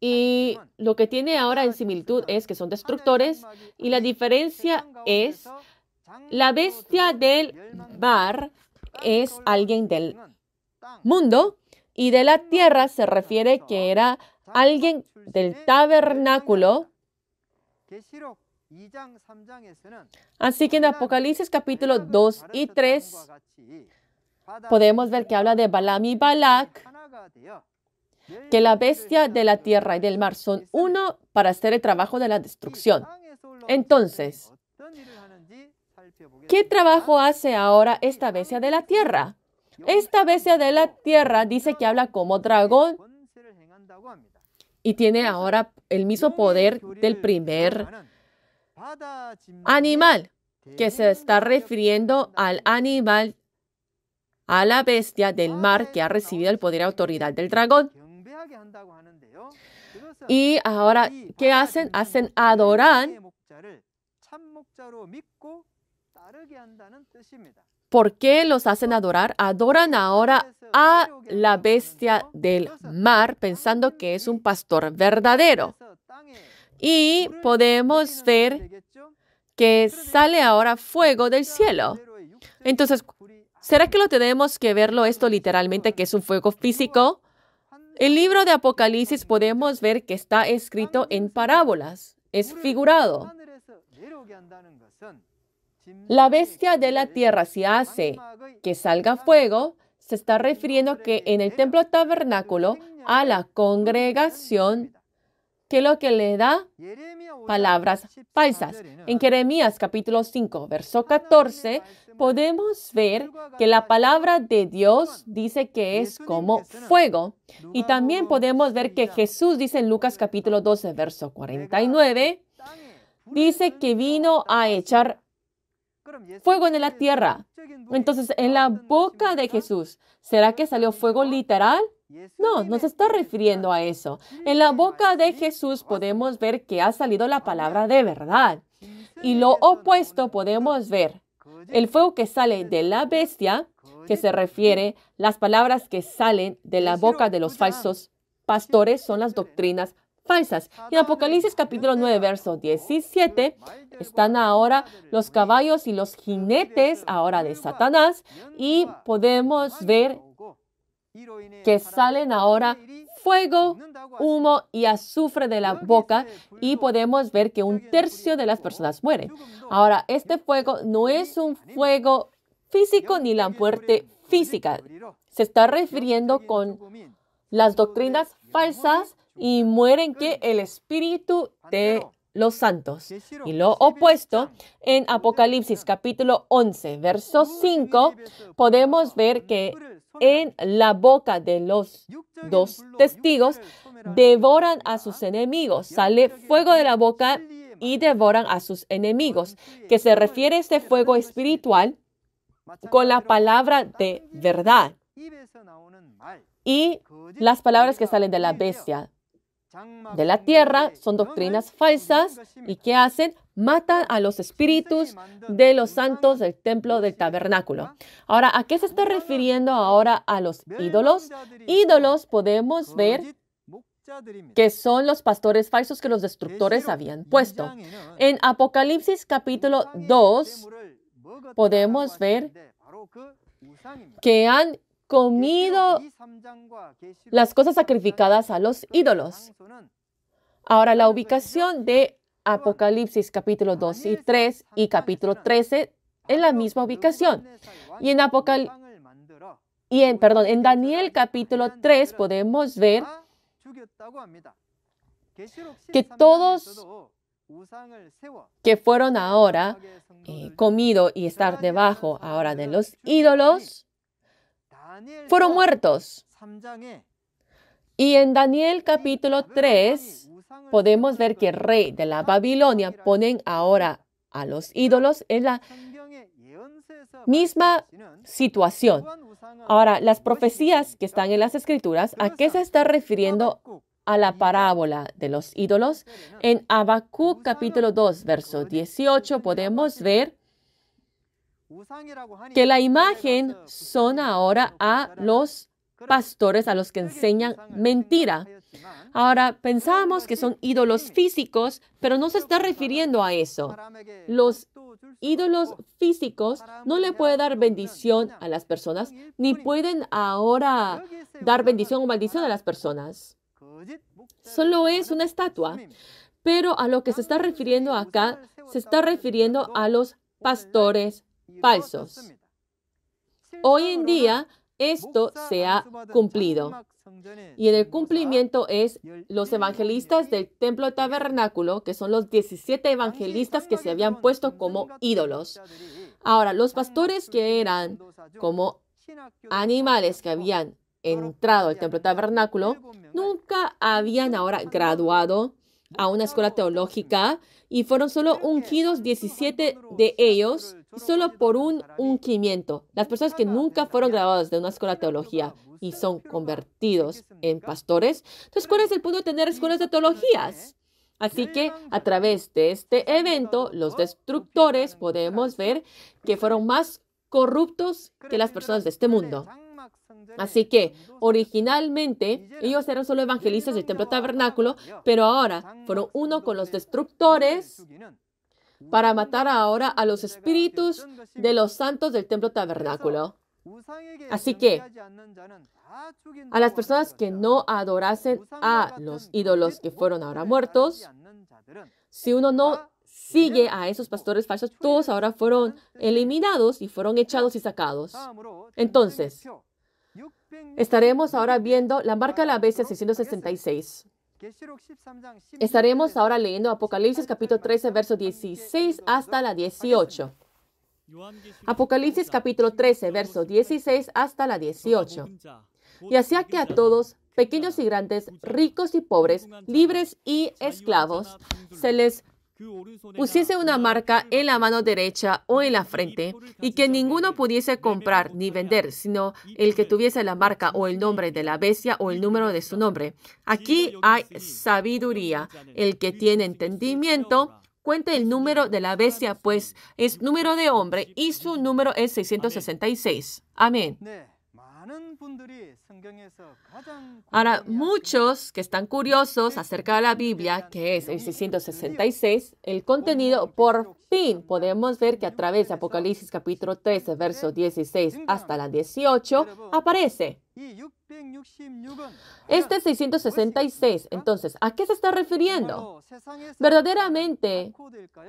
y lo que tiene ahora en similitud es que son destructores y la diferencia es la bestia del mar es alguien del mundo y de la tierra se refiere que era alguien del tabernáculo. Así que en Apocalipsis capítulo 2 y 3 podemos ver que habla de Balaam y Balak que la bestia de la tierra y del mar son uno para hacer el trabajo de la destrucción. Entonces, ¿qué trabajo ah, hace ahora esta bestia de la tierra? Esta bestia de la tierra dice que habla como dragón y tiene ahora el mismo poder del primer animal, que se está refiriendo al animal, a la bestia del mar que ha recibido el poder y autoridad del dragón. Y ahora, ¿qué hacen? Hacen adorar. ¿Por qué los hacen adorar? Adoran ahora a la bestia del mar pensando que es un pastor verdadero. Y podemos ver que sale ahora fuego del cielo. Entonces, ¿será que lo tenemos que verlo esto literalmente, que es un fuego físico? El libro de Apocalipsis podemos ver que está escrito en parábolas, es figurado. La bestia de la tierra si hace que salga fuego, se está refiriendo que en el templo tabernáculo a la congregación que lo que le da palabras falsas. En Jeremías capítulo 5, verso 14, podemos ver que la palabra de Dios dice que es como fuego. Y también podemos ver que Jesús dice en Lucas capítulo 12, verso 49, dice que vino a echar fuego en la tierra. Entonces, en la boca de Jesús, ¿será que salió fuego literal no, nos está refiriendo a eso. En la boca de Jesús podemos ver que ha salido la palabra de verdad. Y lo opuesto podemos ver. El fuego que sale de la bestia, que se refiere las palabras que salen de la boca de los falsos pastores, son las doctrinas falsas. en Apocalipsis capítulo 9, verso 17, están ahora los caballos y los jinetes ahora de Satanás y podemos ver que salen ahora fuego, humo y azufre de la boca y podemos ver que un tercio de las personas mueren. Ahora, este fuego no es un fuego físico ni la muerte física. Se está refiriendo con las doctrinas falsas y mueren que el espíritu de los santos. Y lo opuesto, en Apocalipsis capítulo 11, verso 5, podemos ver que en la boca de los dos testigos, devoran a sus enemigos, sale fuego de la boca y devoran a sus enemigos, que se refiere a este fuego espiritual con la palabra de verdad y las palabras que salen de la bestia de la tierra son doctrinas falsas y que hacen mata a los espíritus de los santos del templo del tabernáculo. Ahora, ¿a qué se está refiriendo ahora a los ídolos? Ídolos podemos ver que son los pastores falsos que los destructores habían puesto. En Apocalipsis capítulo 2 podemos ver que han comido las cosas sacrificadas a los ídolos. Ahora, la ubicación de Apocalipsis capítulo 2 y 3 y capítulo 13 en la misma ubicación. Y en y en, Daniel capítulo 3 podemos ver que todos que fueron ahora comidos eh, comido y estar debajo ahora de los ídolos fueron muertos. Y en Daniel capítulo 3 podemos ver que el rey de la Babilonia ponen ahora a los ídolos en la misma situación. Ahora, las profecías que están en las escrituras, ¿a qué se está refiriendo a la parábola de los ídolos? En Habacuc capítulo 2, verso 18, podemos ver que la imagen son ahora a los pastores a los que enseñan mentira. Ahora, pensamos que son ídolos físicos, pero no se está refiriendo a eso. Los ídolos físicos no le pueden dar bendición a las personas, ni pueden ahora dar bendición o maldición a las personas. Solo es una estatua. Pero a lo que se está refiriendo acá, se está refiriendo a los pastores falsos. Hoy en día esto se ha cumplido. Y en el cumplimiento es los evangelistas del templo tabernáculo, que son los 17 evangelistas que se habían puesto como ídolos. Ahora, los pastores que eran como animales que habían entrado al templo tabernáculo, nunca habían ahora graduado a una escuela teológica y fueron solo ungidos 17 de ellos solo por un ungimiento. Las personas que nunca fueron graduadas de una escuela de teología y son convertidos en pastores. Entonces, ¿cuál es el punto de tener escuelas de teologías? Así que a través de este evento, los destructores podemos ver que fueron más corruptos que las personas de este mundo. Así que originalmente ellos eran solo evangelistas del templo tabernáculo, pero ahora fueron uno con los destructores para matar ahora a los espíritus de los santos del templo tabernáculo. Así que a las personas que no adorasen a los ídolos que fueron ahora muertos, si uno no sigue a esos pastores falsos, todos ahora fueron eliminados y fueron echados y sacados. Entonces, Estaremos ahora viendo la marca de la bestia 666. Estaremos ahora leyendo Apocalipsis capítulo 13, verso 16 hasta la 18. Apocalipsis capítulo 13, verso 16 hasta la 18. Y hacía que a todos, pequeños y grandes, ricos y pobres, libres y esclavos, se les pusiese una marca en la mano derecha o en la frente y que ninguno pudiese comprar ni vender, sino el que tuviese la marca o el nombre de la bestia o el número de su nombre. Aquí hay sabiduría. El que tiene entendimiento cuente el número de la bestia, pues es número de hombre y su número es 666. Amén. Ahora, muchos que están curiosos acerca de la Biblia, que es el 666, el contenido, por fin podemos ver que a través de Apocalipsis capítulo 13, verso 16 hasta la 18, aparece. Este 666, entonces, ¿a qué se está refiriendo? Verdaderamente,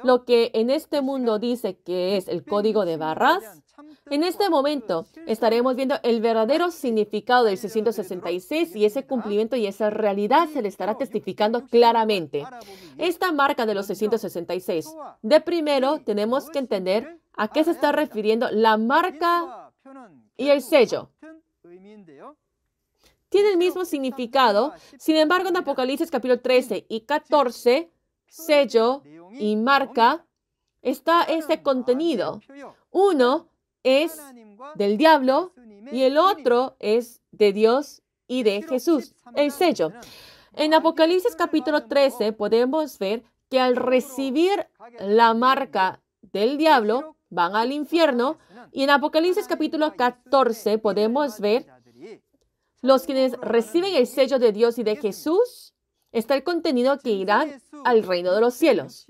lo que en este mundo dice que es el código de barras, en este momento estaremos viendo el verdadero significado del 666 y ese cumplimiento y esa realidad se le estará testificando claramente. Esta marca de los 666, de primero tenemos que entender a qué se está refiriendo la marca y el sello. Tiene el mismo significado, sin embargo en Apocalipsis capítulo 13 y 14, sello y marca, está este contenido. Uno es del diablo y el otro es de Dios y de Jesús, el sello. En Apocalipsis capítulo 13 podemos ver que al recibir la marca del diablo van al infierno. Y en Apocalipsis capítulo 14 podemos ver los quienes reciben el sello de Dios y de Jesús está el contenido que irán al reino de los cielos.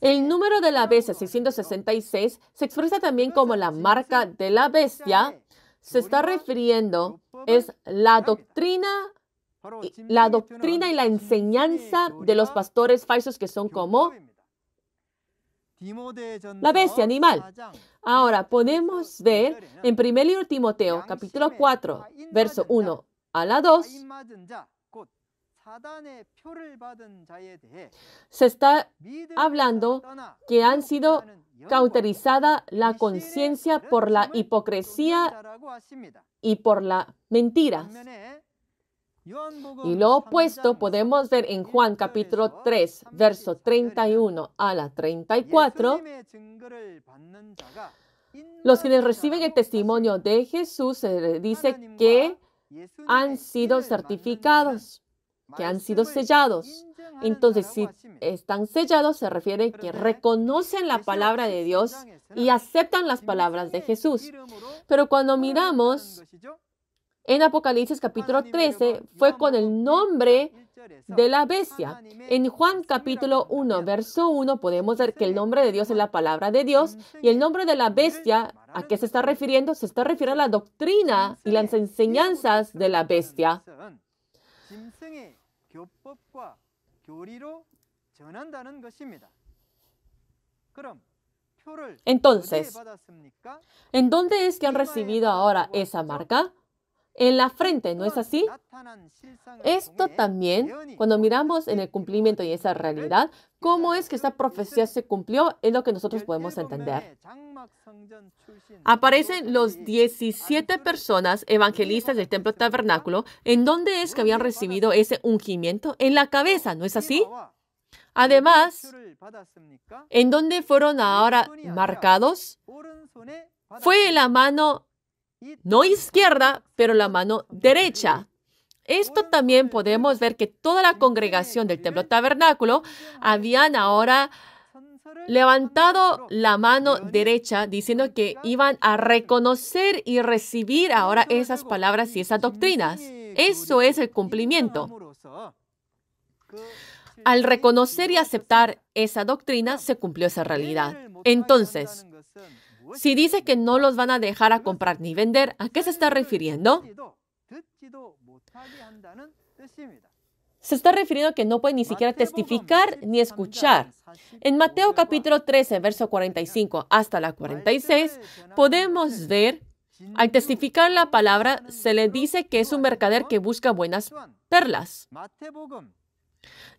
El número de la bestia 666 se expresa también como la marca de la bestia. Se está refiriendo es la doctrina la doctrina y la enseñanza de los pastores falsos que son como la bestia animal. Ahora podemos ver en primer libro Timoteo, capítulo 4, verso 1 a la 2, se está hablando que han sido cauterizada la conciencia por la hipocresía y por la mentira. Y lo opuesto podemos ver en Juan capítulo 3, verso 31 a la 34. Los quienes reciben el testimonio de Jesús se eh, dice que han sido certificados, que han sido sellados. Entonces, si están sellados, se refiere que reconocen la palabra de Dios y aceptan las palabras de Jesús. Pero cuando miramos en Apocalipsis capítulo 13 fue con el nombre de la bestia. En Juan capítulo 1, verso 1, podemos ver que el nombre de Dios es la palabra de Dios y el nombre de la bestia, ¿a qué se está refiriendo? Se está refiriendo a la doctrina y las enseñanzas de la bestia. Entonces, ¿en dónde es que han recibido ahora esa marca? en la frente, ¿no es así? Esto también, cuando miramos en el cumplimiento y esa realidad, cómo es que esta profecía se cumplió, es lo que nosotros podemos entender. Aparecen los 17 personas evangelistas del templo tabernáculo, en dónde es que habían recibido ese ungimiento en la cabeza, ¿no es así? Además, en dónde fueron ahora marcados, fue en la mano no izquierda, pero la mano derecha. Esto también podemos ver que toda la congregación del templo tabernáculo habían ahora levantado la mano derecha diciendo que iban a reconocer y recibir ahora esas palabras y esas doctrinas. Eso es el cumplimiento. Al reconocer y aceptar esa doctrina, se cumplió esa realidad. Entonces, si dice que no los van a dejar a comprar ni vender, ¿a qué se está refiriendo? Se está refiriendo que no puede ni siquiera testificar ni escuchar. En Mateo capítulo 13, verso 45 hasta la 46, podemos ver, al testificar la palabra, se le dice que es un mercader que busca buenas perlas.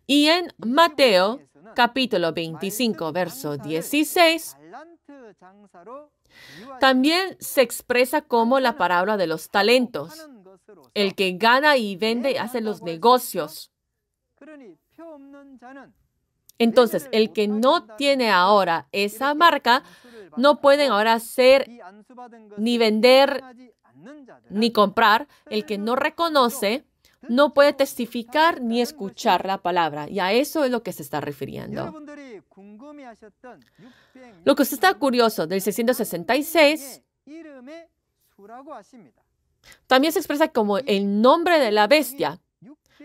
Y en Mateo capítulo 25, verso 16, este También se expresa como la parábola de los talentos, el que gana y vende y hace los negocios. Entonces, el que no tiene ahora esa marca, no pueden ahora hacer ni vender ni comprar. El que no reconoce no puede testificar ni escuchar la palabra. Y a eso es lo que se está refiriendo. Lo que está curioso del 666 también se expresa como el nombre de la bestia.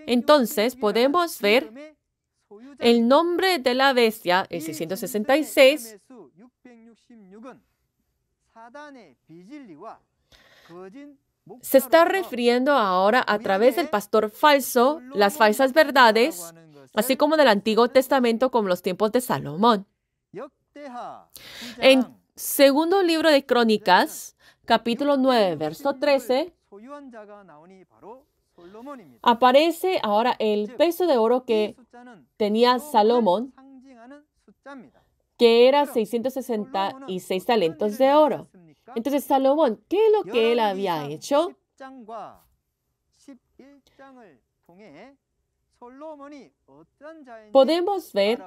Entonces podemos ver el nombre de la bestia, el 666, se está refiriendo ahora a través del pastor falso, las falsas verdades, así ¿eh? como del Antiguo Testamento como los tiempos de Salomón. En segundo libro de Crónicas, capítulo 9, verso 13, aparece ahora el peso de oro que tenía Salomón, que era 666 talentos de oro. Entonces Salomón, ¿qué es lo que él había hecho? Podemos ver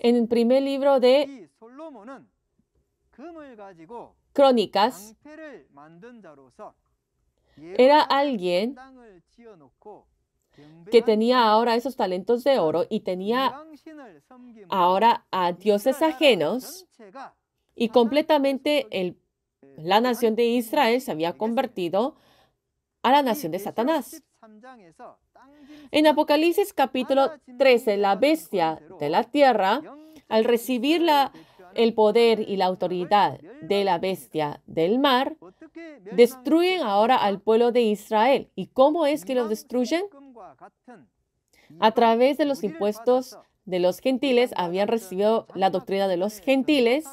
en el primer libro de Crónicas, era alguien que tenía ahora esos talentos de oro y tenía ahora a dioses ajenos y completamente el la nación de Israel se había convertido a la nación de Satanás. En Apocalipsis capítulo 13, la bestia de la tierra, al recibir la, el poder y la autoridad de la bestia del mar, destruyen ahora al pueblo de Israel. ¿Y cómo es que lo destruyen? A través de los impuestos de los gentiles, habían recibido la doctrina de los gentiles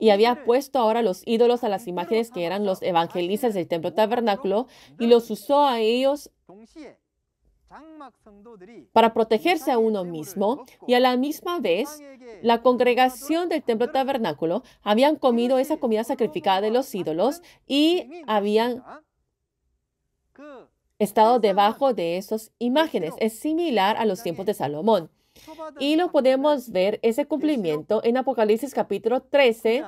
y había puesto ahora los ídolos a las imágenes que eran los ah, evangelistas del templo tabernáculo y los usó a ellos para protegerse a uno mismo y a la misma vez la congregación del templo tabernáculo habían comido esa comida sacrificada de los ídolos y habían estado debajo de esas imágenes. Es similar a los tiempos de Salomón. Y lo podemos ver ese cumplimiento en Apocalipsis capítulo 13,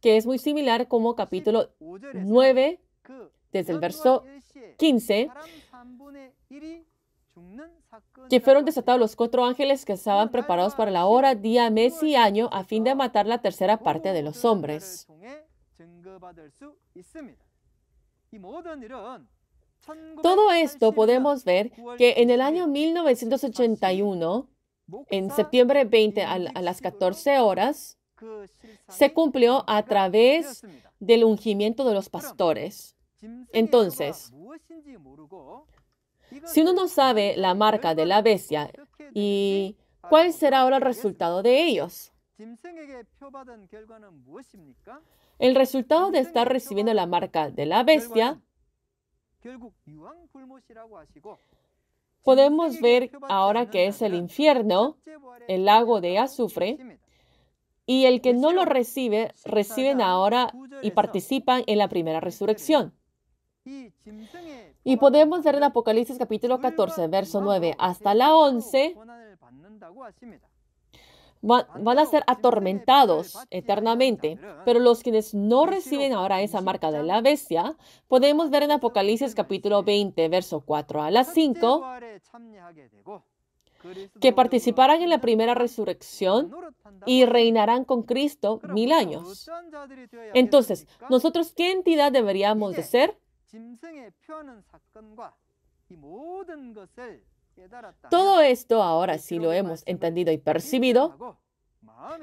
que es muy similar como capítulo 9, desde el verso 15, que fueron desatados los cuatro ángeles que estaban preparados para la hora, día, mes y año a fin de matar la tercera parte de los hombres. Todo esto podemos ver que en el año 1981, en septiembre 20 a, las 14 horas, se cumplió a través del ungimiento de los pastores. Entonces, si uno no sabe la marca de la bestia y cuál será ahora el resultado de ellos, el resultado de estar recibiendo la marca de la bestia Podemos ver ahora que es el infierno, el lago de azufre, y el que no lo recibe, reciben ahora y participan en la primera resurrección. Y podemos ver en Apocalipsis capítulo 14, verso 9 hasta la 11, van, a ser atormentados eternamente. Pero los quienes no reciben ahora esa marca de la bestia, podemos ver en Apocalipsis capítulo 20, verso 4 a las 5, que participarán en la primera resurrección y reinarán con Cristo mil años. Entonces, ¿nosotros qué entidad deberíamos de ser? Todo esto ahora si lo hemos entendido y percibido.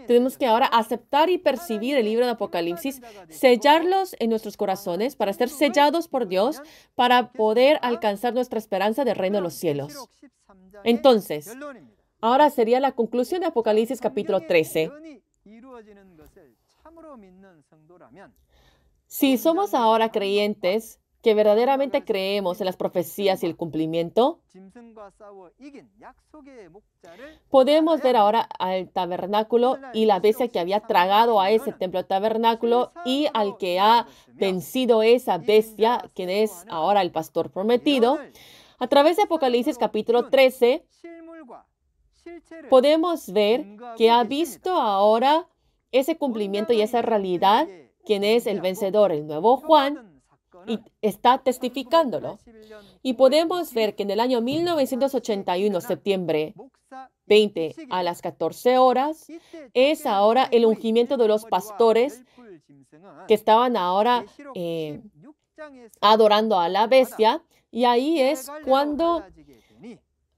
Tenemos que ahora aceptar y percibir el libro de Apocalipsis, sellarlos en nuestros corazones para ser sellados por Dios, para poder alcanzar nuestra esperanza de reino de los cielos. Entonces, ahora sería la conclusión de Apocalipsis capítulo 13. Si somos ahora creyentes, que verdaderamente creemos en las profecías y el cumplimiento, podemos ver ahora al tabernáculo y la bestia que había tragado a ese templo tabernáculo y al que ha vencido esa bestia, quien es ahora el pastor prometido. A través de Apocalipsis capítulo 13, podemos ver que ha visto ahora ese cumplimiento y esa realidad, quien es el vencedor, el nuevo Juan y está testificándolo. Y podemos ver que en el año 1981, septiembre 20 a las 14 horas, es ahora el ungimiento de los pastores que estaban ahora eh, adorando a la bestia. Y ahí es cuando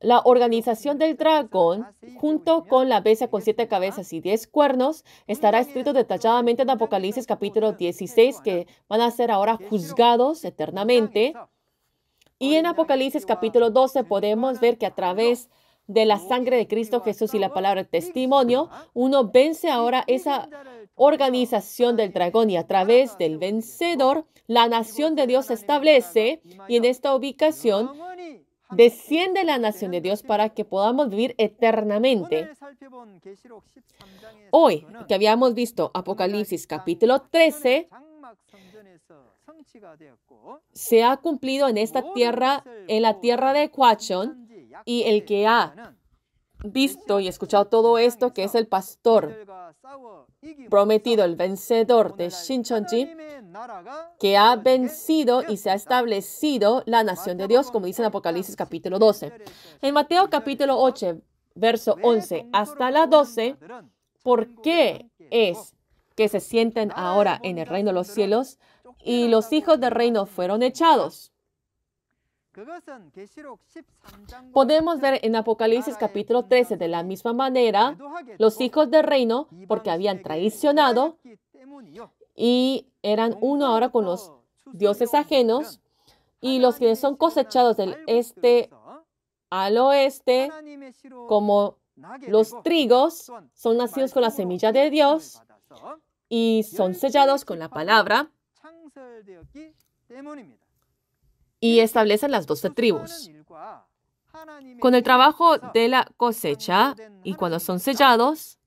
la organización del dragón, junto con la bestia con siete cabezas y diez cuernos, estará escrito detalladamente en Apocalipsis capítulo 16, que van a ser ahora juzgados eternamente. Y en Apocalipsis capítulo 12 podemos ver que a través de la sangre de Cristo Jesús y la palabra testimonio, uno vence ahora esa organización del dragón y a través del vencedor, la nación de Dios se establece y en esta ubicación desciende la nación de Dios para que podamos vivir eternamente. Hoy, que habíamos visto Apocalipsis capítulo 13, se ha cumplido en esta tierra, en la tierra de Quachon, y el que ha visto y escuchado todo esto, que es el pastor prometido, el vencedor de Shinchonji, que ha vencido y se ha establecido la nación de Dios, como dice en Apocalipsis capítulo 12. En Mateo capítulo 8, verso 11 hasta la 12, ¿por qué es que se sienten ahora en el reino de los cielos y los hijos del reino fueron echados? Podemos ver en Apocalipsis capítulo 13 de la misma manera, los hijos del reino, porque habían traicionado y eran uno ahora con los dioses ajenos, y los que son cosechados del este al oeste, como los trigos, son nacidos con la semilla de Dios y son sellados con la palabra y establecen las doce tribus. Con el trabajo de la cosecha y cuando son sellados,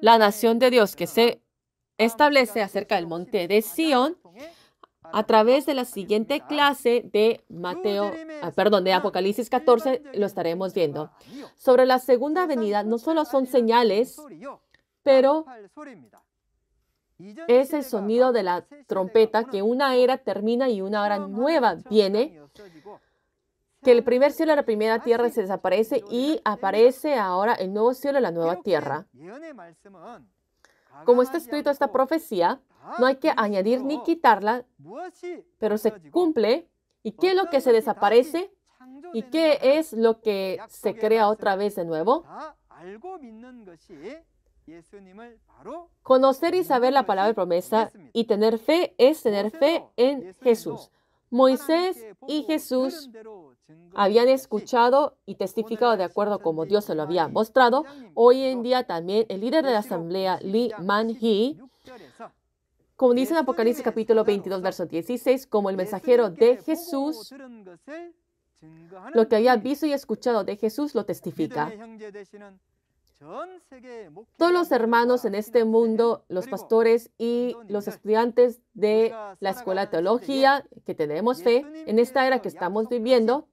la nación de Dios que se establece acerca del monte de Sión a través de la siguiente clase de Mateo, ah, perdón, de Apocalipsis 14 lo estaremos viendo. Sobre la segunda venida no solo son señales, pero es el sonido de la trompeta, que una era termina y una hora nueva viene, que el primer cielo y la primera ah, tierra se pues, desaparece y aparece ahora el nuevo cielo y la nueva tierra. Como está escrito esta profecía, no hay que añadir ni quitarla, pero se cumple. ¿Y qué es lo que se desaparece? ¿Y qué es lo que se crea otra vez de nuevo? Conocer y saber la palabra de promesa y tener fe es tener fe en Jesús. Moisés y Jesús habían escuchado y testificado de acuerdo como Dios se lo había mostrado. Hoy en día también el líder de la asamblea, Lee Man-hee, como dice en Apocalipsis capítulo 22, verso 16, como el mensajero de Jesús, lo que había visto y escuchado de Jesús lo testifica. Todos los hermanos en este mundo, eh, los pastores y los estudiantes de la escuela de teología que tenemos fe, en esta era que estamos viviendo,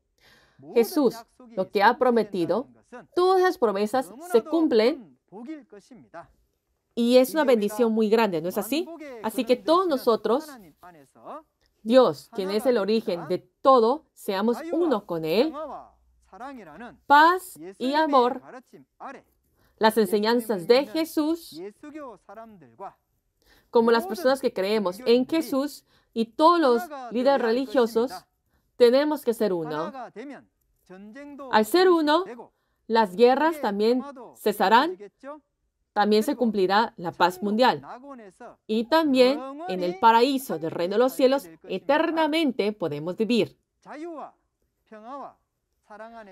Jesús, lo que ha prometido, todas las promesas se cumplen mm, y es una bendición muy grande, ¿no es así? Así que todos nosotros, ¿ah? Dios, quien es el origen de todo, seamos uno con Él. Paz y amor las enseñanzas de Jesús, como las personas que creemos en Jesús y todos los líderes religiosos, tenemos que ser uno. Al ser uno, las guerras también cesarán, también se cumplirá la paz mundial. Y también en el paraíso del reino de los cielos, eternamente podemos vivir.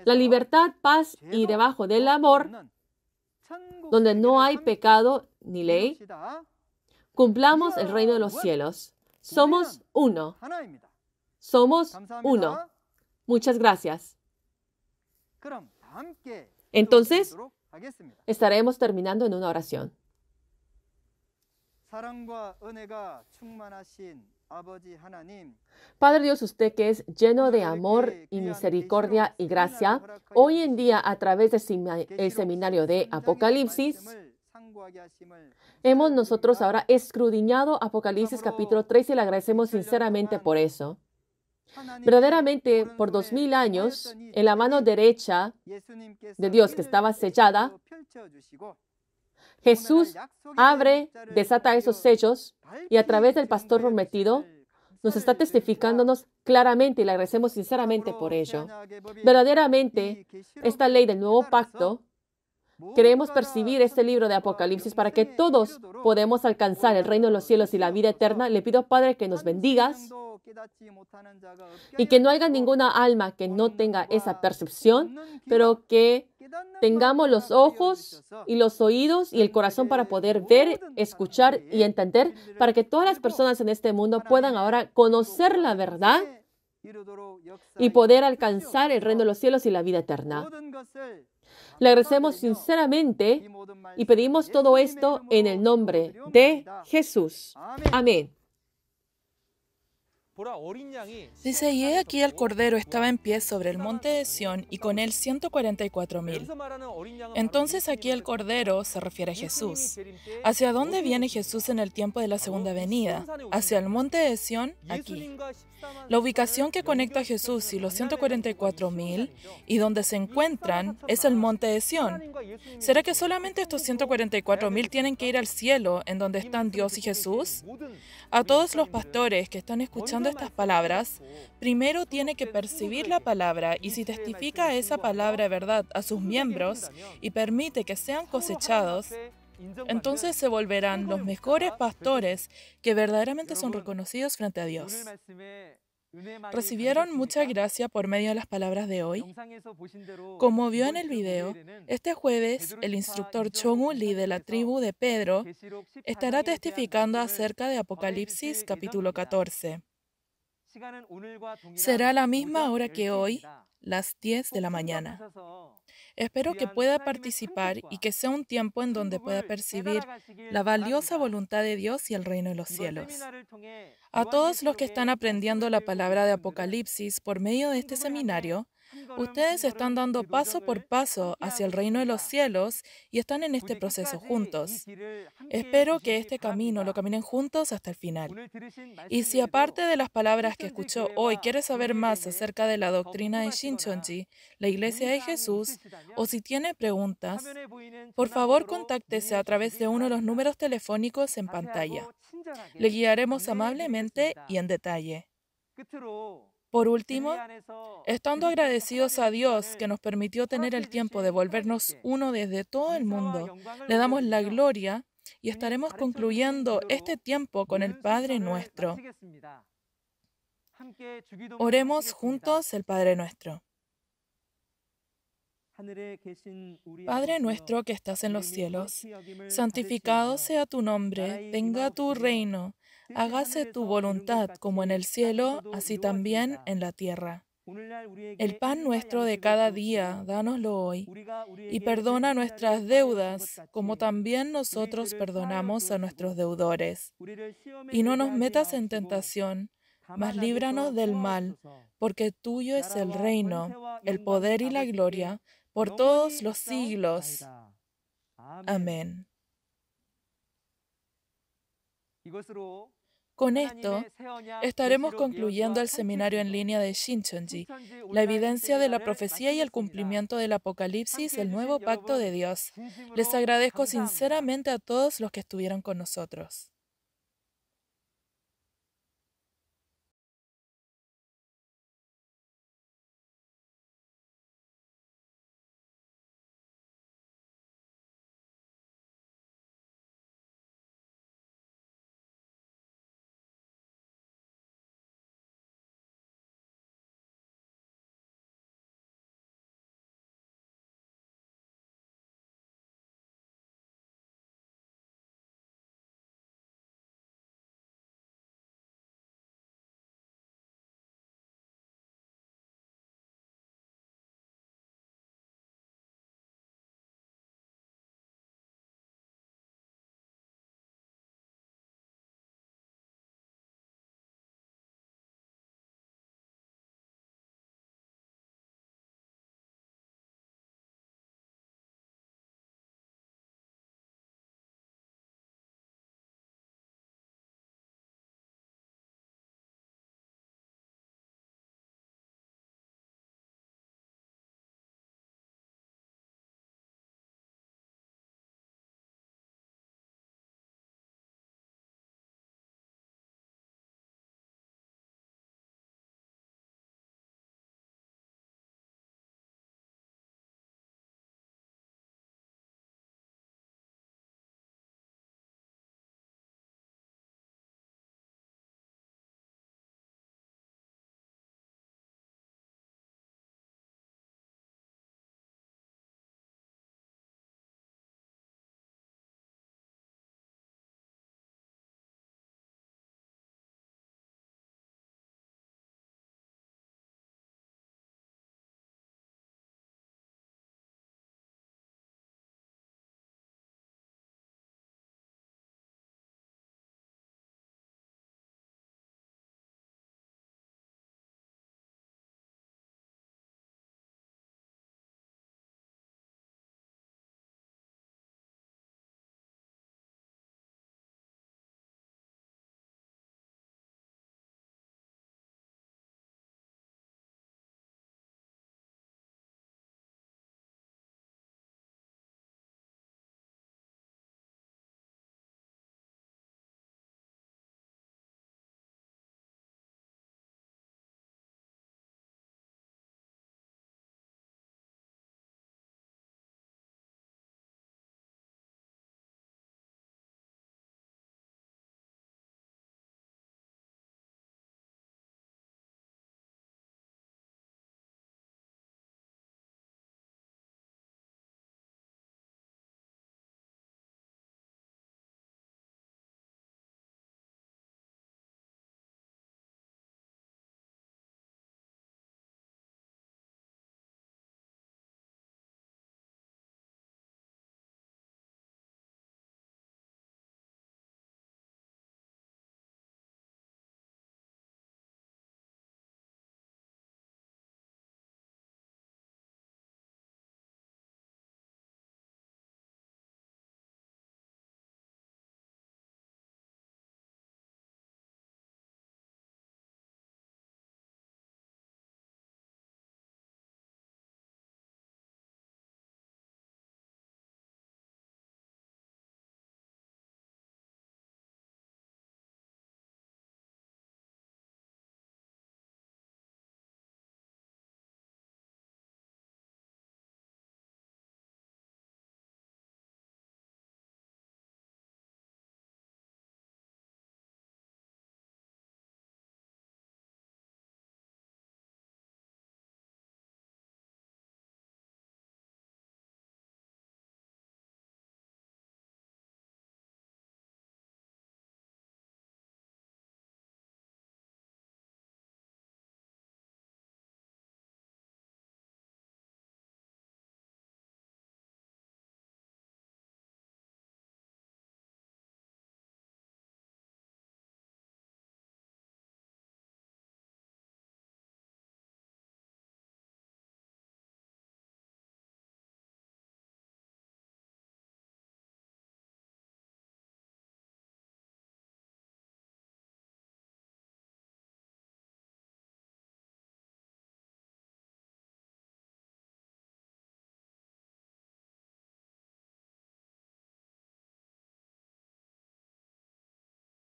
La libertad, paz y debajo del amor donde no hay pecado ni ley, cumplamos el reino de los cielos. Somos uno. Somos uno. Muchas gracias. Entonces, estaremos terminando en una oración. Padre Dios, usted que es lleno de amor y misericordia y gracia, hoy en día a través del seminario de Apocalipsis, hemos nosotros ahora escrudiñado Apocalipsis capítulo 3 y le agradecemos sinceramente por eso. Verdaderamente, por dos mil años, en la mano derecha de Dios que estaba sellada, Jesús abre, desata esos sellos y a través del pastor prometido nos está testificándonos claramente y le agradecemos sinceramente por ello. Verdaderamente, esta ley del nuevo pacto, queremos percibir este libro de Apocalipsis para que todos podamos alcanzar el reino de los cielos y la vida eterna. Le pido, Padre, que nos bendigas y que no haya ninguna alma que no tenga esa percepción, pero que tengamos los ojos y los oídos y el corazón para poder ver, escuchar y entender, para que todas las personas en este mundo puedan ahora conocer la verdad y poder alcanzar el reino de los cielos y la vida eterna. Le agradecemos sinceramente y pedimos todo este esto en el nombre de Jesús. Amén. Dice, y aquí el cordero estaba en pie sobre el monte de Sión y con él 144.000. Entonces aquí el cordero se refiere a Jesús. ¿Hacia dónde viene Jesús en el tiempo de la segunda venida? Hacia el monte de Sión, aquí. La ubicación que conecta a Jesús y los 144.000 y donde se encuentran es el monte de Sión. ¿Será que solamente estos 144.000 tienen que ir al cielo en donde están Dios y Jesús? A todos los pastores que están escuchando estas palabras, primero tiene que percibir la palabra y si testifica esa palabra de verdad a sus miembros y permite que sean cosechados, entonces se volverán los mejores pastores que verdaderamente son reconocidos frente a Dios. ¿Recibieron mucha gracia por medio de las palabras de hoy? Como vio en el video, este jueves el instructor Chong de la tribu de Pedro estará testificando acerca de Apocalipsis capítulo 14. Será la misma hora que hoy, las 10 de la mañana. Espero que pueda participar y que sea un tiempo en donde pueda percibir la valiosa voluntad de Dios y el reino de los cielos. A todos los que están aprendiendo la palabra de Apocalipsis por medio de este seminario, Ustedes están dando paso por paso hacia el reino de los cielos y están en este proceso juntos. Espero que este camino lo caminen juntos hasta el final. Y si aparte de las palabras que escuchó hoy quiere saber más acerca de la doctrina de Shinchonji, la Iglesia de Jesús, o si tiene preguntas, por favor contáctese a través de uno de los números telefónicos en pantalla. Le guiaremos amablemente y en detalle. Por último, estando agradecidos a Dios que nos permitió tener el tiempo de volvernos uno desde todo el mundo, le damos la gloria y estaremos concluyendo este tiempo con el Padre nuestro. Oremos juntos el Padre nuestro. Padre nuestro que estás en los cielos, santificado sea tu nombre, venga tu reino hágase tu voluntad como en el cielo, así también en la tierra. El pan nuestro de cada día, dánoslo hoy, y perdona nuestras deudas, como también nosotros perdonamos a nuestros deudores. Y no nos metas en tentación, mas líbranos del mal, porque tuyo es el reino, el poder y la gloria, por todos los siglos. Amén. Con esto, estaremos concluyendo el seminario en línea de Shinchonji, la evidencia de la profecía y el cumplimiento del Apocalipsis, el nuevo pacto de Dios. Les agradezco sinceramente a todos los que estuvieron con nosotros.